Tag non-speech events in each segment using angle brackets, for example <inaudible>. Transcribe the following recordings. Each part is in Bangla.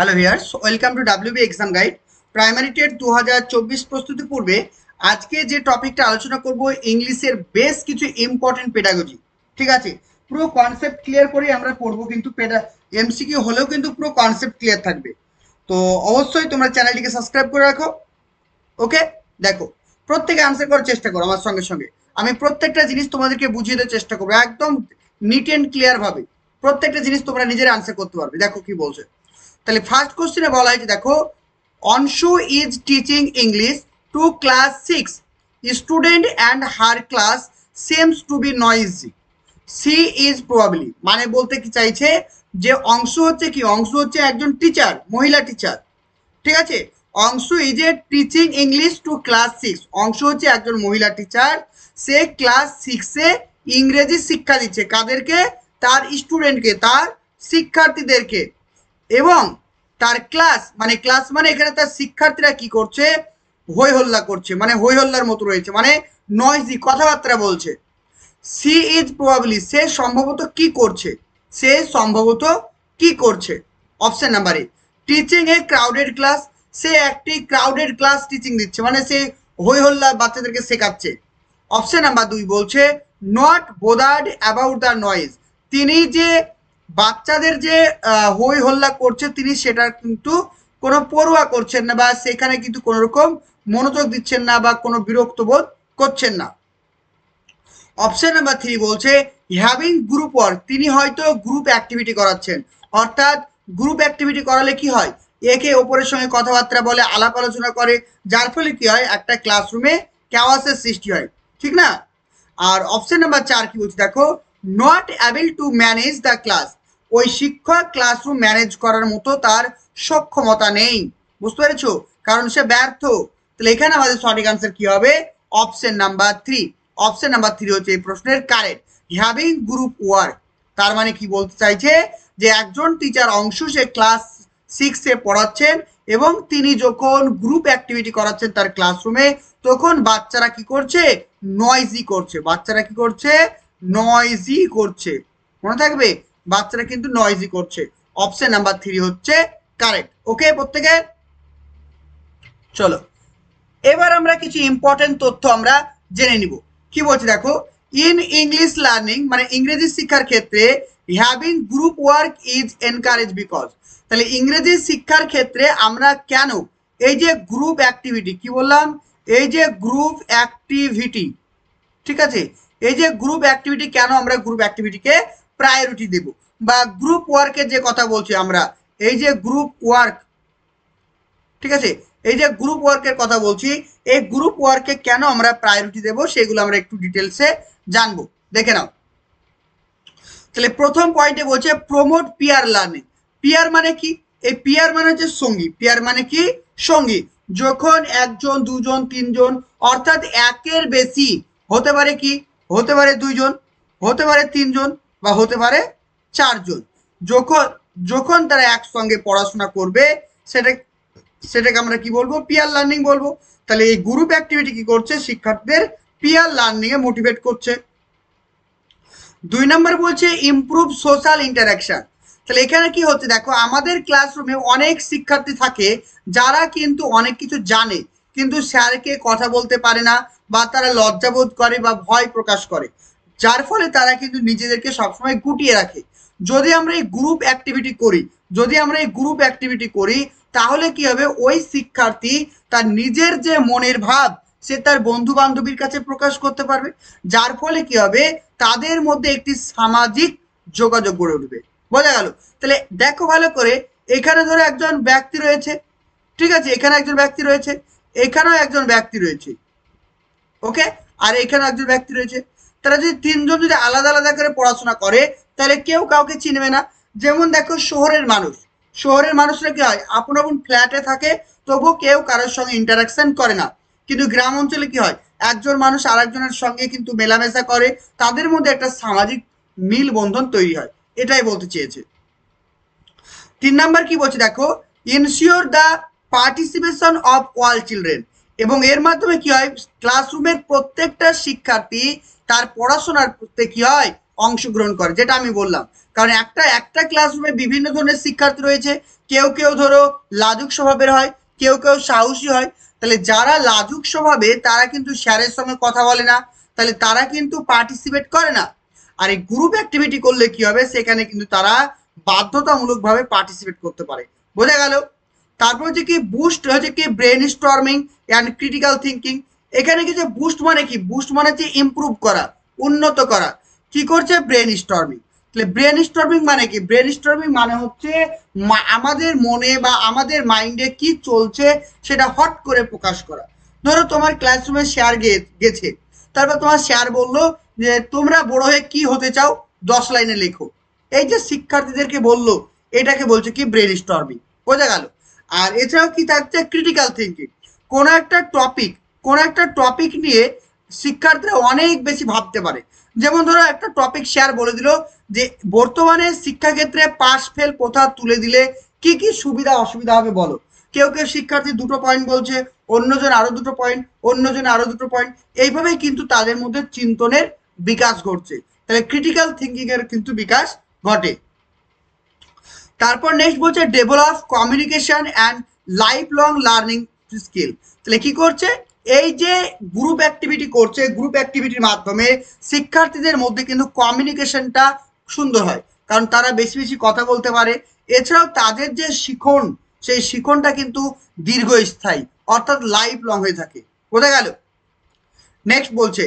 hello viewers welcome to WB exam guide primary TET দু প্রস্তুতি পূর্বে আজকে যে টপিকটা আলোচনা করব ইংলিশের বেশ কিছু ইম্পর্টেন্ট পেডাগজি ঠিক আছে পুরো কনসেপ্ট ক্লিয়ার করে আমরা পড়বো কিন্তু পেডা এমসিকিউ হলেও কিন্তু পুরো কনসেপ্ট ক্লিয়ার থাকবে তো অবশ্যই তোমরা চ্যানেলটিকে সাবস্ক্রাইব করে রাখো ওকে দেখো প্রত্যেকে আনসার করার চেষ্টা করো আমার সঙ্গে সঙ্গে আমি প্রত্যেকটা জিনিস তোমাদেরকে বুঝিয়ে দেওয়ার চেষ্টা করবো একদম নিট অ্যান্ড ক্লিয়ারভাবে প্রত্যেকটা জিনিস তোমরা নিজের আনসার করতে পারবে দেখো কি বলছে তাহলে ফার্স্ট কোশ্চেনে বলা হয়েছে দেখো Anshu is teaching English to class six student and her class seems to be noisy she is probably মানে বলতে কি চাইছে যে অংশ হচ্ছে কি অংশ হচ্ছে একজন টিচার মহিলা টিচার ঠিক আছে Anshu is a teaching English to class six Anshu হচ্ছে একজন মহিলা টিচার সে ক্লাস সিক্সে ইংরেজি শিক্ষা দিচ্ছে কাদেরকে তার স্টুডেন্টকে তার শিক্ষার্থীদেরকে এবং তার ক্লাস মানে ক্লাস মানে এখানে তার শিক্ষার্থীরা কি করছে হই হল্লা করছে মানে হই হল্লার মতো রয়েছে মানে নয়জি কথাবার্তা বলছে সি ইজ প্রবাবলি সে সম্ভবত কি করছে সে সম্ভবত কি করছে option number a teaching a crowded class সে একটি ক্রাউডেড ক্লাস টিচিং দিচ্ছে মানে সে হই হল্লা বাচ্চাদেরকে শেখাচ্ছে অপশন নাম্বার দুই বলছে not bothered about the noise তিনি যে বাচ্চাদের যে হই হল্লা করছে তিনি সেটা কিন্তু কোনো পড়ুয়া করছেন না বা সেখানে কিন্তু কোনো রকম মনোযোগ দিচ্ছেন না বা কোনো বিরক্ত বোধ করছেন না অপশন নাম্বার থ্রি বলছে হ্যাভিং গ্রুপ ওয়ার্ক তিনি হয়তো গ্রুপ অ্যাক্টিভিটি করাচ্ছেন অর্থাৎ গ্রুপ অ্যাক্টিভিটি করালে কি হয় একে ওপরের সঙ্গে কথাবার্তা বলে আলাপ আলোচনা করে যার ফলে কি হয় একটা ক্লাসরুমে ক্যাওয়াসের সৃষ্টি হয় ঠিক না আর অপশন নাম্বার চার কি বলছি দেখো not able to manage the class ওই শিক্ষক ক্লাসরুম ম্যানেজ করার মতো তার সক্ষমতা নেই বুঝতে পেরেছো কারণ সে ব্যর্থ তাহলে এখানে আমাদের সঠিক আনসার কি হবে option number three option number three হচ্ছে এই প্রশ্নের কারেন্ট হ্যাভিং গ্রুপ ওয়ার্ক তার মানে কি বলতে চাইছে যে একজন টিচার অংশ সে ক্লাস সিক্সে পড়াচ্ছেন এবং তিনি যখন গ্রুপ অ্যাক্টিভিটি করাচ্ছেন তার ক্লাসরুমে তখন বাচ্চারা কি করছে নয়জি করছে বাচ্চারা কি করছে নয়জি করছে মনে থাকবে বাচ্চারা কিন্তু নয়জি করছে অপশন নাম্বার থ্রি হচ্ছে কারেক্ট ওকে প্রত্যেকে চলো এবার আমরা কিছু ইম্পর্টেন্ট তথ্য আমরা জেনে নিব কি বলছে দেখো ইন ইংলিশ লার্নিং মানে ইংরেজি শিক্ষার ক্ষেত্রে having group work is encourage because তাহলে ইংরেজি শিক্ষার ক্ষেত্রে আমরা কেন এই যে গ্রুপ অ্যাক্টিভিটি কি বললাম এই যে গ্রুপ অ্যাক্টিভিটি ঠিক আছে এই যে গ্রুপ অ্যাক্টিভিটি কেন আমরা গ্রুপ অ্যাক্টিভিটিকে প্রায়োরিটি দেব বা গ্রুপ ওয়ার্কের যে কথা বলছি আমরা এই যে গ্রুপ ওয়ার্ক ঠিক আছে এই যে গ্রুপ ওয়ার্কের কথা বলছি এই গ্রুপ ওয়ার্কে কেন আমরা প্রায়োরিটি দেব সেগুলো আমরা একটু ডিটেলসে জানবো দেখে নাও তাহলে প্রথম পয়েন্টে বলছে প্রমোট পিয়ার লার্নিং পিয়ার মানে কি এই পিয়ার মানে হচ্ছে সঙ্গী পিয়ার মানে কি সঙ্গী যখন একজন দুজন তিনজন অর্থাৎ একের বেশি হতে পারে কি হতে পারে দুইজন হতে পারে তিনজন বা হতে পারে চারজন যখন যখন তারা একসঙ্গে পড়াশোনা করবে সেটা সেটাকে আমরা কি বলবো পিয়ার লার্নিং বলবো তাহলে এই গ্রুপ অ্যাক্টিভিটি কি করছে শিক্ষার্থীদের পিয়ার লার্নিংয়ে মোটিভেট করছে দুই নম্বর বলছে ইমপ্রুভ সোশ্যাল ইন্টারাকশন তাহলে এখানে কি হচ্ছে দেখো আমাদের ক্লাসরুমে অনেক শিক্ষার্থী থাকে যারা কিন্তু অনেক কিছু জানে কিন্তু স্যারকে কথা বলতে পারে না বা তারা লজ্জাবোধ করে বা ভয় প্রকাশ করে যার ফলে তারা কিন্তু নিজেদেরকে সবসময় গুটিয়ে রাখে যদি আমরা এই গ্রুপ অ্যাক্টিভিটি করি যদি আমরা এই গ্রুপ অ্যাক্টিভিটি করি তাহলে কি হবে ওই শিক্ষার্থী তার নিজের যে মনের ভাব সে তার বন্ধু বান্ধবীর কাছে প্রকাশ করতে পারবে যার ফলে কি হবে তাদের মধ্যে একটি সামাজিক যোগাযোগ গড়ে উঠবে বোঝা গেল তাহলে দেখো ভালো করে এখানে ধরো একজন ব্যক্তি রয়েছে ঠিক আছে এখানে একজন ব্যক্তি রয়েছে এখানেও একজন ব্যক্তি রয়েছে ওকে আর এখানে একজন ব্যক্তি রয়েছে তারা যদি তিনজন যদি আলাদা আলাদা করে পড়াশোনা করে তাহলে কেউ কাউকে চিনবে না যেমন দেখো শহরের মানুষ শহরের মানুষরা কি হয় আপন আপন ফ্ল্যাটে থাকে তবুও কেউ কারোর সঙ্গে ইন্টারাকশন করে না কিন্তু গ্রাম অঞ্চলে কি হয় একজন মানুষ আরেকজনের সঙ্গে কিন্তু মেলামেশা করে তাদের মধ্যে একটা সামাজিক মিল বন্ধন তৈরি হয় এটাই বলতে চেয়েছে তিন নাম্বার কি বলছে দেখো ensure the participation of all children এবং এর মাধ্যমে কি হয় ক্লাসরুমের প্রত্যেকটা শিক্ষার্থী তার পড়াশোনার কি হয় অংশগ্রহণ করে যেটা আমি বললাম কারণ একটা একটা ক্লাসরুমে বিভিন্ন ধরনের শিক্ষার্থী রয়েছে কেউ কেউ ধরো লাজুক স্বভাবের হয় কেউ কেউ সাহসী হয় তাহলে যারা লাজুক স্বভাবে তারা কিন্তু স্যারের সঙ্গে কথা বলে না তাহলে তারা কিন্তু পার্টিসিপেট করে না আর এই গ্রুপ অ্যাক্টিভিটি করলে কি হবে সেখানে কিন্তু তারা বাধ্যতামূলকভাবে পার্টিসিপেট করতে পারে বোঝা গেল তারপর হচ্ছে কি বুস্ট হচ্ছে কি brainstorming and critical thinking এখানে কি যে বুস্ট মানে কি বুস্ট মানে হচ্ছে ইম্প্রুভ করা উন্নত করা কি করছে ব্রেন স্টর্মিং তাহলে ব্রেন স্টর্মিং মানে কি ব্রেন স্টর্মিং মানে হচ্ছে আমাদের মনে বা আমাদের মাইন্ডে কি চলছে সেটা হট করে প্রকাশ করা ধরো তোমার ক্লাসরুমে শেয়ার গেছে তারপর তোমার শেয়ার বললো যে তোমরা বড় হয়ে কি হতে চাও দশ লাইনে লেখো এই যে শিক্ষার্থীদেরকে বললো এটাকে বলছে কি ব্রেন স্টর্মিং বোঝা গেল আর এছাড়াও কি থাকছে ক্রিটিক্যাল থিঙ্কিং কোনো একটা টপিক কোনো একটা টপিক নিয়ে শিক্ষার্থীরা অনেক বেশি ভাবতে পারে যেমন ধরো একটা টপিক শেয়ার বলে দিল যে বর্তমানে শিক্ষাক্ষেত্রে পাস ফেল প্রথা তুলে দিলে কি কি সুবিধা অসুবিধা হবে বলো কেউ কেউ শিক্ষার্থী দুটো পয়েন্ট বলছে অন্যজন আরো দুটো পয়েন্ট অন্যজন আরো দুটো পয়েন্ট এইভাবেই কিন্তু তাদের মধ্যে চিন্তনের বিকাশ ঘটছে তাহলে ক্রিটিক্যাল থিঙ্কিং এর কিন্তু বিকাশ ঘটে তারপর নেক্সট বলছে develop communication and lifelong learning skill তাহলে কি করছে এই যে গ্রুপ অ্যাক্টিভিটি করছে গ্রুপ অ্যাক্টিভিটির মাধ্যমে শিক্ষার্থীদের মধ্যে কিন্তু কমিউনিকেশনটা সুন্দর হয় কারণ তারা বেশি বেশি কথা বলতে পারে এছাড়াও তাদের যে শিখন সেই শিখনটা কিন্তু দীর্ঘস্থায়ী অর্থাৎ লাইফ লং হয়ে থাকে বোঝা গেল নেক্সট বলছে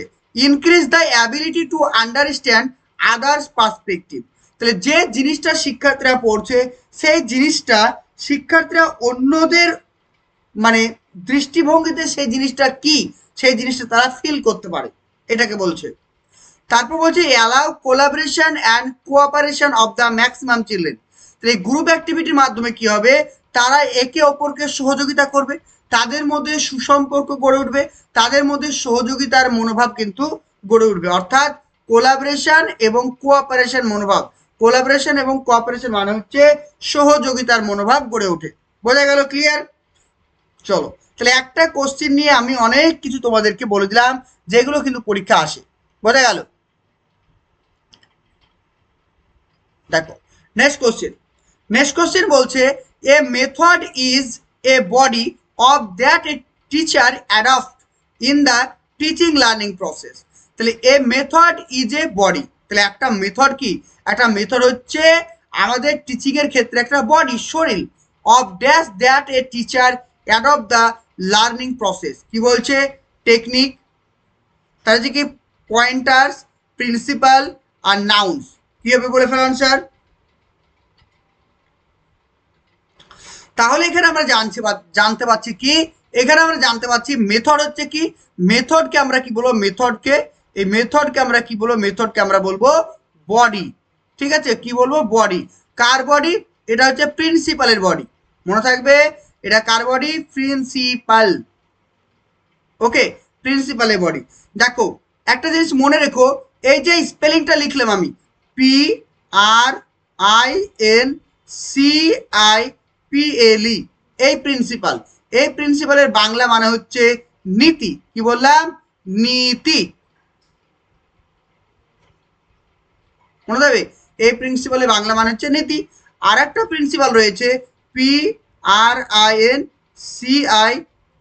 increase the ability to understand others perspective তাহলে যে জিনিসটা শিক্ষার্থীরা পড়ছে সেই জিনিসটা শিক্ষার্থীরা অন্যদের মানে দৃষ্টিভঙ্গিতে সেই জিনিসটা কি সেই জিনিসটা তারা ফিল করতে পারে এটাকে বলছে তারপর বলছে allow collaboration and cooperation of the maximum children তাহলে গ্রুপ অ্যাক্টিভিটির মাধ্যমে কি হবে তারা একে অপরকে সহযোগিতা করবে তাদের মধ্যে সুসম্পর্ক গড়ে উঠবে তাদের মধ্যে সহযোগিতার মনোভাব কিন্তু গড়ে উঠবে অর্থাৎ কোলাবরেশন এবং কোঅপারেশন মনোভাব কোলাবরেশন এবং কোঅপারেশন মানে হচ্ছে সহযোগিতার মনোভাব গড়ে ওঠে বোঝা গেল ক্লিয়ার চলো তাহলে একটা কোশ্চেন নিয়ে আমি অনেক কিছু তোমাদেরকে বলে দিলাম যেগুলো কিন্তু পরীক্ষা আসে বোঝা গেল দেখো নেক্সট কোশ্চিন নেক্সট কোশ্চেন বলছে a method is a body of that a teacher adopt in the teaching learning process তাহলে a method is a body তাহলে একটা মেথড কি একটা মেথড হচ্ছে আমাদের টিচিংয়ের ক্ষেত্রে একটা বডি শরীর of dash that a teacher adopt the learning process কি বলছে টেকনিক তার যে কি পয়েন্টার্স প্রিন্সিপাল আর নাউন্স কি হবে বলে ফেল আনসার তাহলে এখানে আমরা জানছি জানতে পারছি কি এখানে আমরা জানতে পারছি মেথড হচ্ছে কি মেথডকে আমরা কি বলবো মেথডকে এই মেথডকে আমরা কি বলবো মেথডকে আমরা বলবো বডি ঠিক আছে কি বলবো বডি কার বডি এটা হচ্ছে প্রিন্সিপালের বডি মনে থাকবে এটা কার বডি প্রিন্সিপাল ওকে প্রিন্সিপালের বডি দেখো একটা জিনিস মনে রেখো এই যে স্পেলিংটা লিখলাম আমি P R I N C I P L E এই প্রিন্সিপাল এই প্রিন্সিপালের বাংলা মানে হচ্ছে নীতি কি বললাম নীতি মনে থাকবে এই প্রিন্সিপালের বাংলা মানে হচ্ছে নীতি আর একটা প্রিন্সিপাল রয়েছে P R I N C I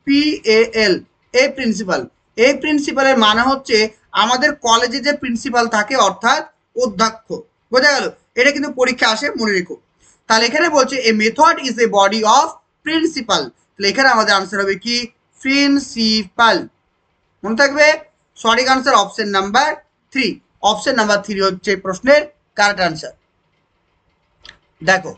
P A L এই প্রিন্সিপাল এই প্রিন্সিপালের মানে হচ্ছে আমাদের কলেজে যে প্রিন্সিপাল থাকে অর্থাৎ অধ্যক্ষ বোঝা গেল এটা কিন্তু পরীক্ষা আসে মনে রেখো তাহলে এখানে বলছে a method is a body of principle তাহলে এখানে আমাদের আনসার হবে কি প্রিন্সিপাল মনে থাকবে সঠিক answer option number three option number three হচ্ছে প্রশ্নের কারেক্ট আনসার দেখো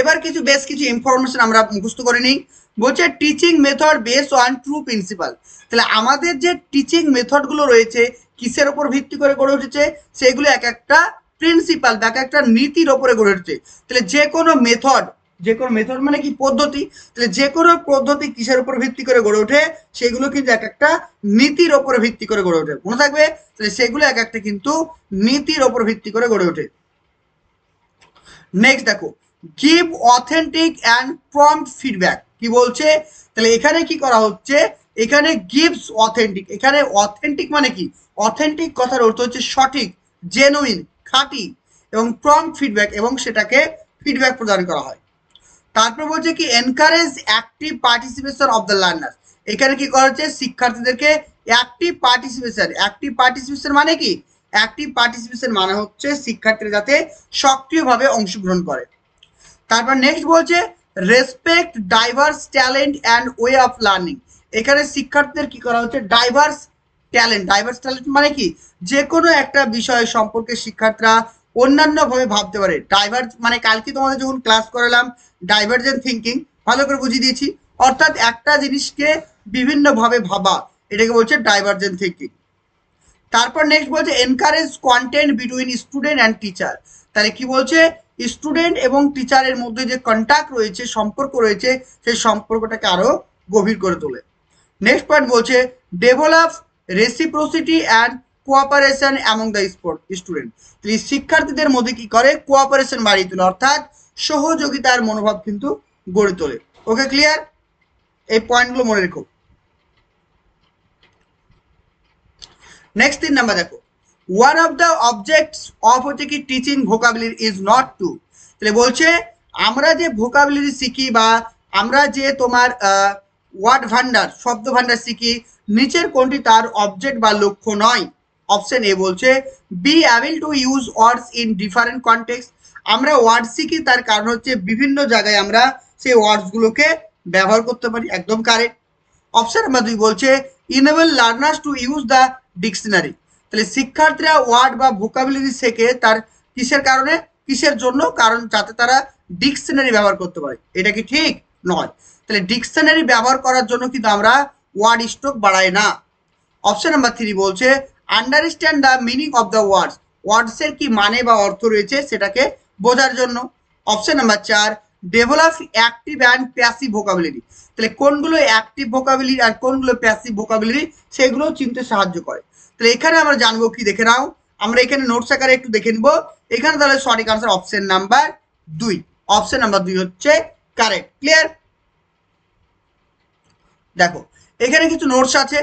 এবার কিছু বেশ কিছু ইনফরমেশন আমরা মুখস্থ করে নিই বলছে teaching method base on true principle তাহলে আমাদের যে টিচিং মেথডগুলো রয়েছে কিসের ওপর ভিত্তি করে গড়ে উঠেছে সেগুলো এক একটা প্রিন্সিপাল বা এক একটা নীতির ওপরে গড়ে উঠেছে তাহলে যে কোনো মেথড যে কোনো মেথড মানে কি পদ্ধতি তাহলে যে কোনো পদ্ধতি কিসের উপর ভিত্তি করে গড়ে ওঠে সেগুলো কিন্তু এক একটা নীতির ওপর ভিত্তি করে গড়ে ওঠে মনে থাকবে তাহলে সেগুলো এক একটা কিন্তু নীতির ওপর ভিত্তি করে গড়ে ওঠে নেক্সট দেখো give authentic and prompt feedback কি বলছে তাহলে এখানে কি করা হচ্ছে এখানে গিভস অথেন্টিক এখানে অথেন্টিক মানে কি অথেন্টিক কথার অর্থ হচ্ছে সঠিক জেনুইন খাঁটি এবং প্রম্পট ফিডব্যাক এবং সেটাকে ফিডব্যাক প্রদান করা হয় তারপর বলছে কি encourage active participation of the learner এখানে কি করা হচ্ছে শিক্ষার্থীদেরকে অ্যাক্টিভ পার্টিসিপেশন অ্যাক্টিভ পার্টিসিপেশন মানে কি অ্যাক্টিভ পার্টিসিপেশন মানে হচ্ছে শিক্ষার্থীরা যাতে সক্রিয়ভাবে অংশগ্রহণ করে তারপর নেক্সট বলছে respect diverse talent and way of learning এখানে শিক্ষার্থীদের কি করা হচ্ছে ডাইভার্স ট্যালেন্ট ডাইভার্স ট্যালেন্ট মানে কি যে কোনো একটা বিষয় সম্পর্কে শিক্ষার্থীরা অন্যান্য ভাবে ভাবতে পারে ডাইভার্স মানে কালকে তোমাদের যখন ক্লাস করালাম ডাইভার্জেন্ট থিঙ্কিং ভালো করে বুঝিয়ে দিয়েছি অর্থাৎ একটা জিনিসকে বিভিন্নভাবে ভাবা এটাকে বলছে ডাইভার্জেন্ট থিঙ্কিং তারপর নেক্সট বলছে encourage content between student and teacher তাহলে কি বলছে স্টুডেন্ট এবং টিচারের মধ্যে যে কন্ট্যাক্ট রয়েছে সম্পর্ক রয়েছে সেই সম্পর্কটাকে আরও গভীর করে তোলে নেক্সট পয়েন্ট বলছে develop reciprocity and cooperation among the sport student শিক্ষার্থীদের মধ্যে কি করে কোঅপারেশন বাড়িয়ে তোলে অর্থাৎ সহযোগিতার মনোভাব কিন্তু গড়ে তোলে ওকে ক্লিয়ার এই পয়েন্টগুলো মনে রেখো নেক্সট তিন নাম্বার দেখো one of the objects of হচ্ছে কি teaching vocabulary is not to তাহলে বলছে আমরা যে ভোকাবুলারি শিখি বা আমরা যে তোমার ওয়ার্ড ভান্ডার শব্দ ভান্ডার শিখি নিচের কোনটি তার অবজেক্ট বা লক্ষ্য নয় অপশন এ বলছে be able to use words in different context আমরা ওয়ার্ড শিখি তার কারণ হচ্ছে বিভিন্ন জায়গায় আমরা সেই ওয়ার্ডসগুলোকে ব্যবহার করতে পারি একদম কারেক্ট অপশন নাম্বার দুই বলছে enable learners to use the dictionary তাহলে শিক্ষার্থীরা ওয়ার্ড বা ভোকাবিলিটি শেখে তার কিসের কারণে কিসের জন্য কারণ যাতে তারা ডিকশনারি ব্যবহার করতে পারে এটা কি ঠিক নয় তাহলে ডিকশনারি ব্যবহার করার জন্য কিন্তু আমরা ওয়ার্ড স্টক বাড়াই না অপশন নাম্বার থ্রি বলছে understand the meaning of the words ওয়ার্ডসের কি মানে বা অর্থ রয়েছে সেটাকে বোঝার জন্য অপশন নাম্বার চার develop active and passive vocabulary তাহলে কোনগুলো অ্যাক্টিভ ভোকাবিলিটি আর কোনগুলো প্যাসিভ ভোকাবিলিটি সেগুলো চিনতে সাহায্য করে তাহলে এখানে আমরা জানবো কি দেখে নাও আমরা এখানে নোটস আকারে একটু দেখে নিব এখানে তাহলে সঠিক আনসার অপশন নাম্বার দুই অপশন নাম্বার দুই হচ্ছে কারেক্ট ক্লিয়ার দেখো এখানে কিছু নোটস আছে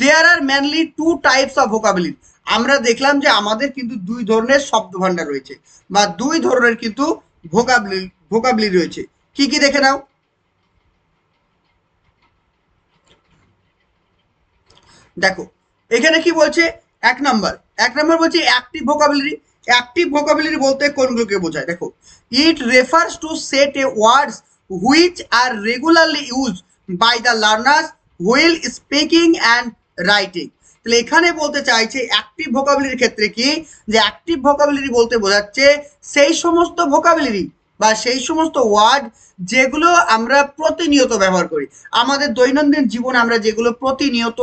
there are mainly two types of vocabulary আমরা দেখলাম যে আমাদের কিন্তু দুই ধরনের শব্দ ভান্ডার রয়েছে বা দুই ধরনের কিন্তু ভোকাবলি ভোকাবলি রয়েছে কি কি দেখে নাও দেখো এখানে কি বলছে এক নাম্বার এক নাম্বার বলছে অ্যাক্টিভ ভোকাবুলারি অ্যাক্টিভ ভোকাবুলারি বলতে কোনগুলোকে বোঝায় দেখো it refers to set a words which are regularly use by the learners while speaking and writing তাহলে এখানে বলতে চাইছে অ্যাক্টিভ ভোকাবুলারির ক্ষেত্রে কি যে অ্যাক্টিভ ভোকাবুলারি বলতে বোঝাচ্ছে সেই সমস্ত ভোকাবুলারি বা সেই সমস্ত ওয়ার্ড যেগুলো আমরা প্রতিনিয়ত ব্যবহার করি আমাদের দৈনন্দিন জীবনে আমরা যেগুলো প্রতিনিয়ত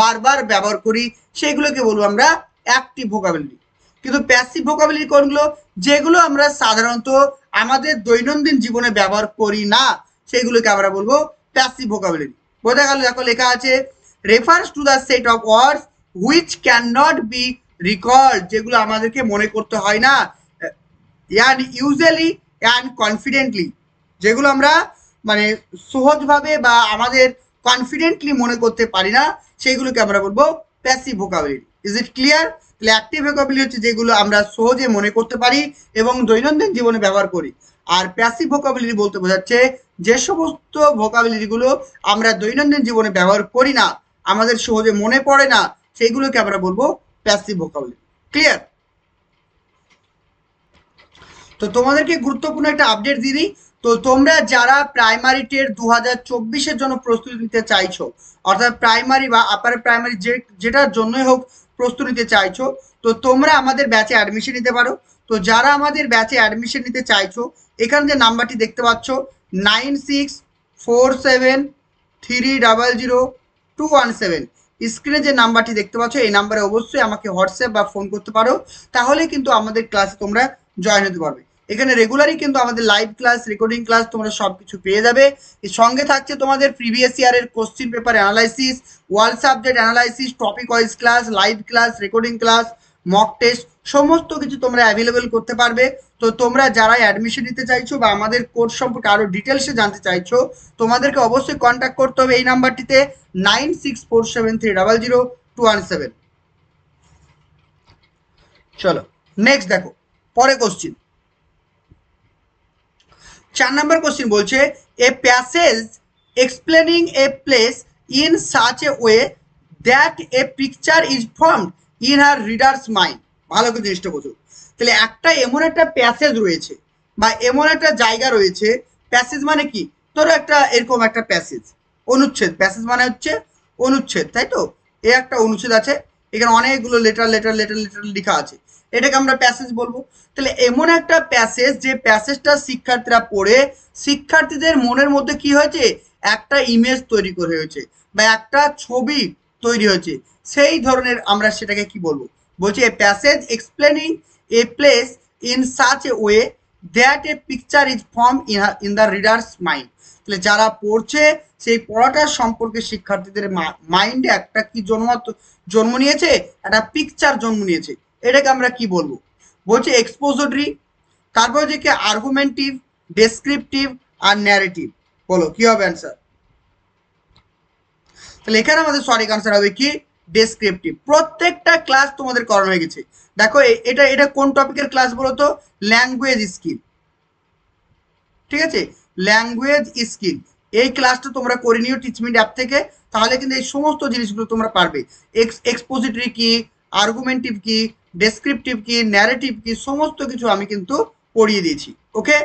বারবার ব্যবহার করি সেগুলোকে বলবো আমরা অ্যাক্টিভ ভোকাবিলিটি কিন্তু প্যাসিভ ভোকাবিলিটি কোনগুলো যেগুলো আমরা সাধারণত আমাদের দৈনন্দিন জীবনে ব্যবহার করি না সেগুলোকে আমরা বলবো প্যাসিভ ভোকাবিলিটি বোঝা গেল দেখো লেখা আছে refers to the set of words which can not be recall যেগুলো আমাদেরকে মনে করতে হয় না অ্যান্ড ইউজুয়ালি অ্যান্ড কনফিডেন্টলি যেগুলো আমরা মানে সহজভাবে বা আমাদের কনফিডেন্টলি মনে করতে পারি না সেইগুলোকে আমরা বলবো passive vocabulary is it clear তাহলে অ্যাক্টিভ ভোকাবুলারি হচ্ছে যেগুলো আমরা সহজে মনে করতে পারি এবং দৈনন্দিন জীবনে ব্যবহার করি আর প্যাসিভ ভোকাবিলিটি বলতে বোঝাচ্ছে যে সমস্ত ভোকাবিলিটিগুলো আমরা দৈনন্দিন জীবনে ব্যবহার করি না আমাদের সহজে মনে পড়ে না সেইগুলোকে আমরা বলবো প্যাসিভ ভোকাবিলিটি ক্লিয়ার তো তোমাদেরকে গুরুত্বপূর্ণ একটা আপডেট দিয়ে দিই তো তোমরা যারা প্রাইমারি টের দু হাজার চব্বিশের জন্য প্রস্তুতি নিতে চাইছো অর্থাৎ প্রাইমারি বা আপার প্রাইমারি যে যেটার জন্যই হোক প্রস্তুতি নিতে চাইছো তো তোমরা আমাদের ব্যাচে অ্যাডমিশন নিতে পারো তো যারা আমাদের ব্যাচে অ্যাডমিশন নিতে চাইছো এখান যে নাম্বারটি দেখতে পাচ্ছ nine six four seven three double zero two one seven স্ক্রিনে যে নাম্বারটি দেখতে পাচ্ছ এই নাম্বারে অবশ্যই আমাকে হোয়াটসঅ্যাপ বা ফোন করতে পারো তাহলে কিন্তু আমাদের ক্লাসে তোমরা জয়েন হতে পারবে এখানে রেগুলারই কিন্তু আমাদের লাইভ ক্লাস রেকর্ডিং ক্লাস তোমরা সব কিছু পেয়ে যাবে এর সঙ্গে থাকছে তোমাদের প্রিভিয়াস ইয়ারের question paper analysis world subject analysis topic wise class live class recording class mock test সমস্ত কিছু তোমরা অ্যাভেলেবেল করতে পারবে তো তোমরা যারা অ্যাডমিশন নিতে চাইছো বা আমাদের কোর্স সম্পর্কে আরও ডিটেলসে জানতে চাইছো তোমাদেরকে অবশ্যই কন্ট্যাক্ট করতে হবে এই নাম্বারটিতে nine six four seven three double zero two one seven চলো নেক্সট দেখো পরে কোশ্চিন চার নম্বর কোশ্চেন বলছে a passage explaining a place in such a way that a picture is formed in her readers mind ভালো করে জিনিসটা বোঝো তাহলে একটা এমন একটা প্যাসেজ রয়েছে বা এমন একটা জায়গা রয়েছে প্যাসেজ মানে কি তোর একটা এরকম একটা প্যাসেজ অনুচ্ছেদ প্যাসেজ মানে হচ্ছে অনুচ্ছেদ তাই তো এ একটা অনুচ্ছেদ আছে এখানে অনেকগুলো লেটার লেটার লেটার লেটার লেখা আছে এটাকে আমরা প্যাসেজ বলবো তাহলে এমন একটা প্যাসেজ যে প্যাসেজটা শিক্ষার্থীরা পড়ে শিক্ষার্থীদের মনের মধ্যে কি হয়েছে একটা ইমেজ তৈরি করে হয়েছে বা একটা ছবি তৈরি হয়েছে সেই ধরনের আমরা সেটাকে কি বলবো বলছি a passage explaining a place in such a way that a picture is form in the readers mind তাহলে যারা পড়ছে সেই পড়াটার সম্পর্কে শিক্ষার্থীদের মাইন্ডে একটা কি জন্ম জন্ম নিয়েছে একটা পিকচার জন্ম নিয়েছে এটাকে আমরা কি বলবো বলছি এক্সপোজরি তারপর যে কি আর্গুমেন্টিভ ডেসক্রিপটিভ আর ন্যারেটিভ বলো কি হবে অ্যান্সার তাহলে এখানে আমাদের সঠিক আনসার হবে কি ডেসক্রিপটিভ প্রত্যেকটা ক্লাস তোমাদের করানো হয়ে গেছে দেখো এটা এটা কোন টপিকের ক্লাস বলো তো ল্যাঙ্গুয়েজ স্কিল ঠিক আছে ল্যাঙ্গুয়েজ স্কিল এই ক্লাসটা তোমরা করে নিও টিচমেন্ট অ্যাপ থেকে তাহলে কিন্তু এই সমস্ত জিনিসগুলো তোমরা পারবে এক্সপোজিটরি কি আর্গুমেন্টিভ কি ডেসক্রিপটিভ কি ন্যারেটিভ কি সমস্ত কিছু আমি কিন্তু পড়িয়ে দিয়েছি ওকে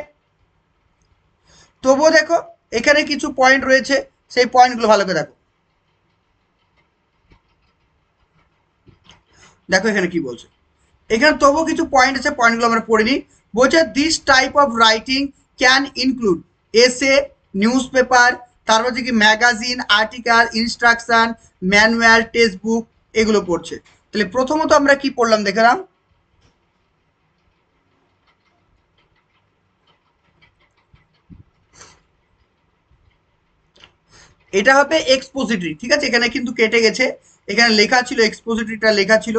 তবুও দেখো এখানে কিছু পয়েন্ট রয়েছে সেই পয়েন্টগুলো ভালো করে দেখো দেখো এখানে কি বলছে এখানে তবুও কিছু পয়েন্ট আছে পয়েন্টগুলো আমরা পড়ে নিই বলছে this type of writing can include essay news paper তারপর হচ্ছে কি magazine article instruction manual text book এগুলো পড়ছে তাহলে প্রথমত আমরা কি পড়লাম দেখলাম এটা হবে এক্সপোজিটরি ঠিক আছে এখানে কিন্তু কেটে গেছে এখানে লেখা ছিল এক্সপোজিটরিটা লেখা ছিল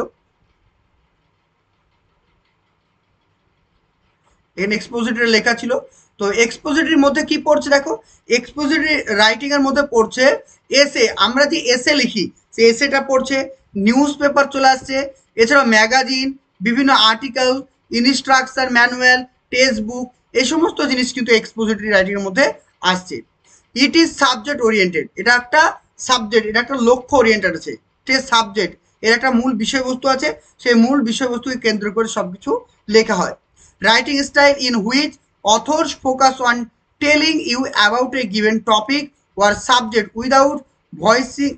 এখানে এক্সপোজিটরি লেখা ছিল তো এক্সপোজিটির মধ্যে কি পড়ছে দেখো এক্সপোজিটি রাইটিংয়ের মধ্যে পড়ছে এসে আমরা যে এসে লিখি সে এসেটা পড়ছে নিউজ পেপার চলে আসছে এছাড়াও ম্যাগাজিন বিভিন্ন article instruction manual text book এই সমস্ত জিনিস কিন্তু এক্সপোজিটরি রাইটিংয়ের মধ্যে আসছে ইট ইজ সাবজেক্ট ওরিয়েন্টেড এটা একটা সাবজেক্ট এটা একটা লক্ষ্য ওরিয়েন্টেড আছে টেস্ট সাবজেক্ট এর একটা মূল বিষয়বস্তু আছে সেই মূল বিষয়বস্তুকে কেন্দ্র করে সব কিছু লেখা হয় writing style in which authors focus on telling you about a given topic or subject without voicing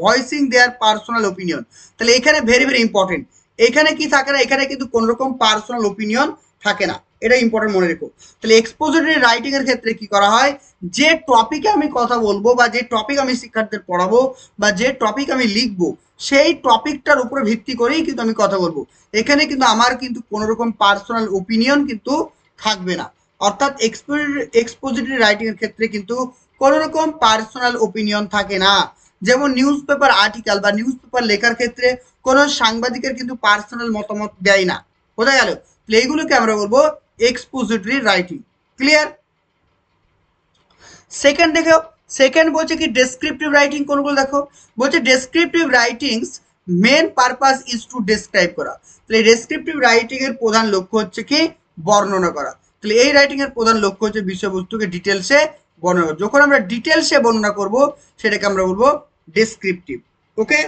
voicing their personal opinion তাহলে এখানে ভেরি ভেরি ইম্পর্টেন্ট এখানে কি থাকে না এখানে কিন্তু কোন রকম পার্সোনাল ওপিনিয়ন থাকে না এটা ইম্পর্টেন্ট মনে রেখো তাহলে এক্সপোজিটরি রাইটিং এর ক্ষেত্রে কি করা হয় যে টপিকে আমি কথা বলবো বা যে টপিক আমি শিক্ষার্থীদের পড়াবো বা যে টপিক আমি লিখবো সেই টপিকটার উপরে ভিত্তি করেই কিন্তু আমি কথা বলবো এখানে কিন্তু আমার কিন্তু কোনো রকম পার্সোনাল ওপিনিয়ন কিন্তু থাকবে না অর্থাৎ এক্সপোজিটরি রাইটিং এর ক্ষেত্রে কিন্তু কোনো রকম পার্সোনাল ওপিনিয়ন থাকে না যেমন নিউজ পেপার আর্টিকেল বা নিউজ পেপার লেখার ক্ষেত্রে কোনো সাংবাদিকের কিন্তু পার্সোনাল মতামত দেয় না বোঝা গেল এইগুলোকে আমরা বলবো এক্সপোজিটরি রাইটিং ক্লিয়ার সেকেন্ড দেখো সেকেন্ড বলছে কি ডেসক্রিপটিভ রাইটিং কোনগুলো দেখো বলছে descriptive writings main purpose is to describe করা তাহলে ডেসক্রিপটিভ রাইটিং এর প্রধান লক্ষ্য হচ্ছে কি বর্ণনা করা তাহলে এই রাইটিংয়ের প্রধান লক্ষ্য হচ্ছে বিষয়বস্তুকে ডিটেলসে বর্ণনা যখন আমরা ডিটেলসে বর্ণনা করব সেটাকে আমরা বলবো ডেসক্রিপটিভ ওকে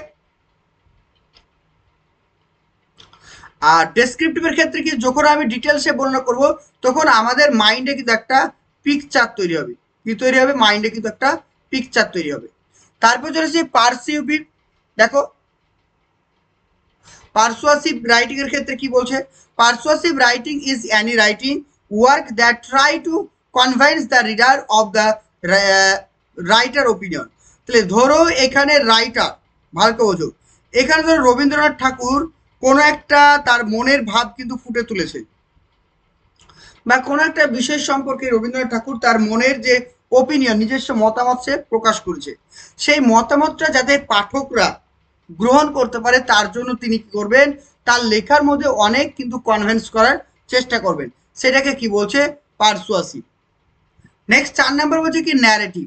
আর ডেসক্রিপটিভের ক্ষেত্রে কি যখন আমি ডিটেলসে বর্ণনা করব তখন আমাদের মাইন্ডে কিন্তু একটা পিকচার তৈরি হবে কি তৈরি হবে মাইন্ডে কিন্তু একটা পিকচার তৈরি হবে তারপর চলেছে পার্সিউভিভ দেখো পার্সুয়াসিভ রাইটিং এর ক্ষেত্রে কি বলছে persuasive writing is any writing work that try to convince the reader of the uh, writer opinion তাহলে ধরো এখানে রাইটার ভালো বোঝো এখানে ধরো রবীন্দ্রনাথ ঠাকুর কোনো একটা তার মনের ভাব কিন্তু ফুটে তুলেছে বা কোনো একটা বিশেষ সম্পর্কে রবীন্দ্রনাথ ঠাকুর তার মনের যে ওপিনিয়ন নিজস্ব মতামত সে প্রকাশ করছে সেই মতামতটা যাতে পাঠকরা গ্রহণ করতে পারে তার জন্য তিনি কি করবেন তার লেখার মধ্যে অনেক কিন্তু কনভেন্স করার চেষ্টা করবেন সেটাকে কি বলছে পার্সুয়াসিভ নেক্সট চার নাম্বার বলছে কি ন্যারেটিভ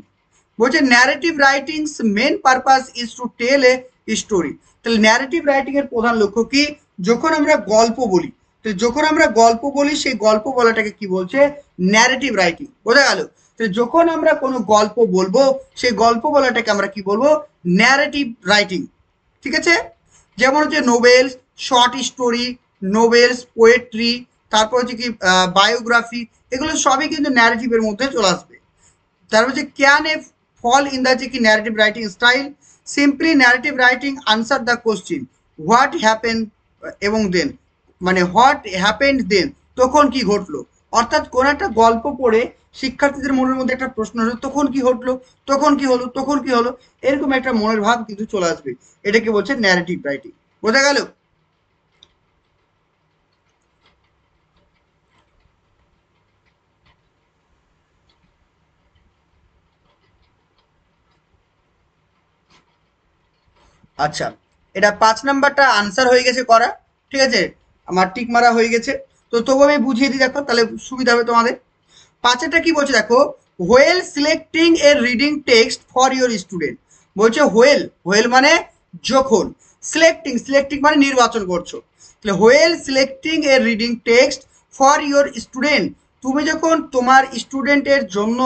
বলছে narrative writings main purpose is to tell a story তাহলে ন্যারেটিভ রাইটিং এর প্রধান লক্ষ্য কি যখন আমরা গল্প বলি তো যখন আমরা গল্প বলি সেই গল্প বলাটাকে কি বলছে ন্যারেটিভ রাইটিং বোঝা গেল তো যখন আমরা কোনো গল্প বলবো সেই গল্প বলাটাকে আমরা কি বলবো ন্যারেটিভ রাইটিং ঠিক আছে যেমন হচ্ছে novels short story novels poetry তারপর হচ্ছে কি বায়োগ্রাফি এগুলো সবই কিন্তু ন্যারেটিভের মধ্যে চলে আসবে তারপর হচ্ছে can a fall in the কি narrative writing style simply narrative writing answer the question what happen এবং দেন মানে হোয়াট হ্যাপেন দেন তখন কি ঘটলো অর্থাৎ কোন একটা গল্প পড়ে শিক্ষার্থীদের মনের মধ্যে একটা প্রশ্ন হলো তখন কি ঘটলো তখন কি হলো তখন কি হলো এরকম একটা মনের ভাব কিন্তু চলে আসবে এটাকে বলছে ন্যারেটিভ রাইটিং বোঝা গেল আচ্ছা এটা পাঁচ নাম্বারটা আনসার হয়ে গেছে করা ঠিক আছে আমার টিক মারা হয়ে গেছে তো তবু আমি বুঝিয়ে দিই দেখো তাহলে সুবিধা হবে তোমাদের পাঁচেরটা কি বলছে দেখো while selecting a reading text for your student বলছে হোয়েল হোয়েল মানে যখন সিলেক্টিং সিলেক্টিং মানে নির্বাচন করছো তাহলে while selecting a reading text for your student তুমি যখন তোমার স্টুডেন্টের জন্য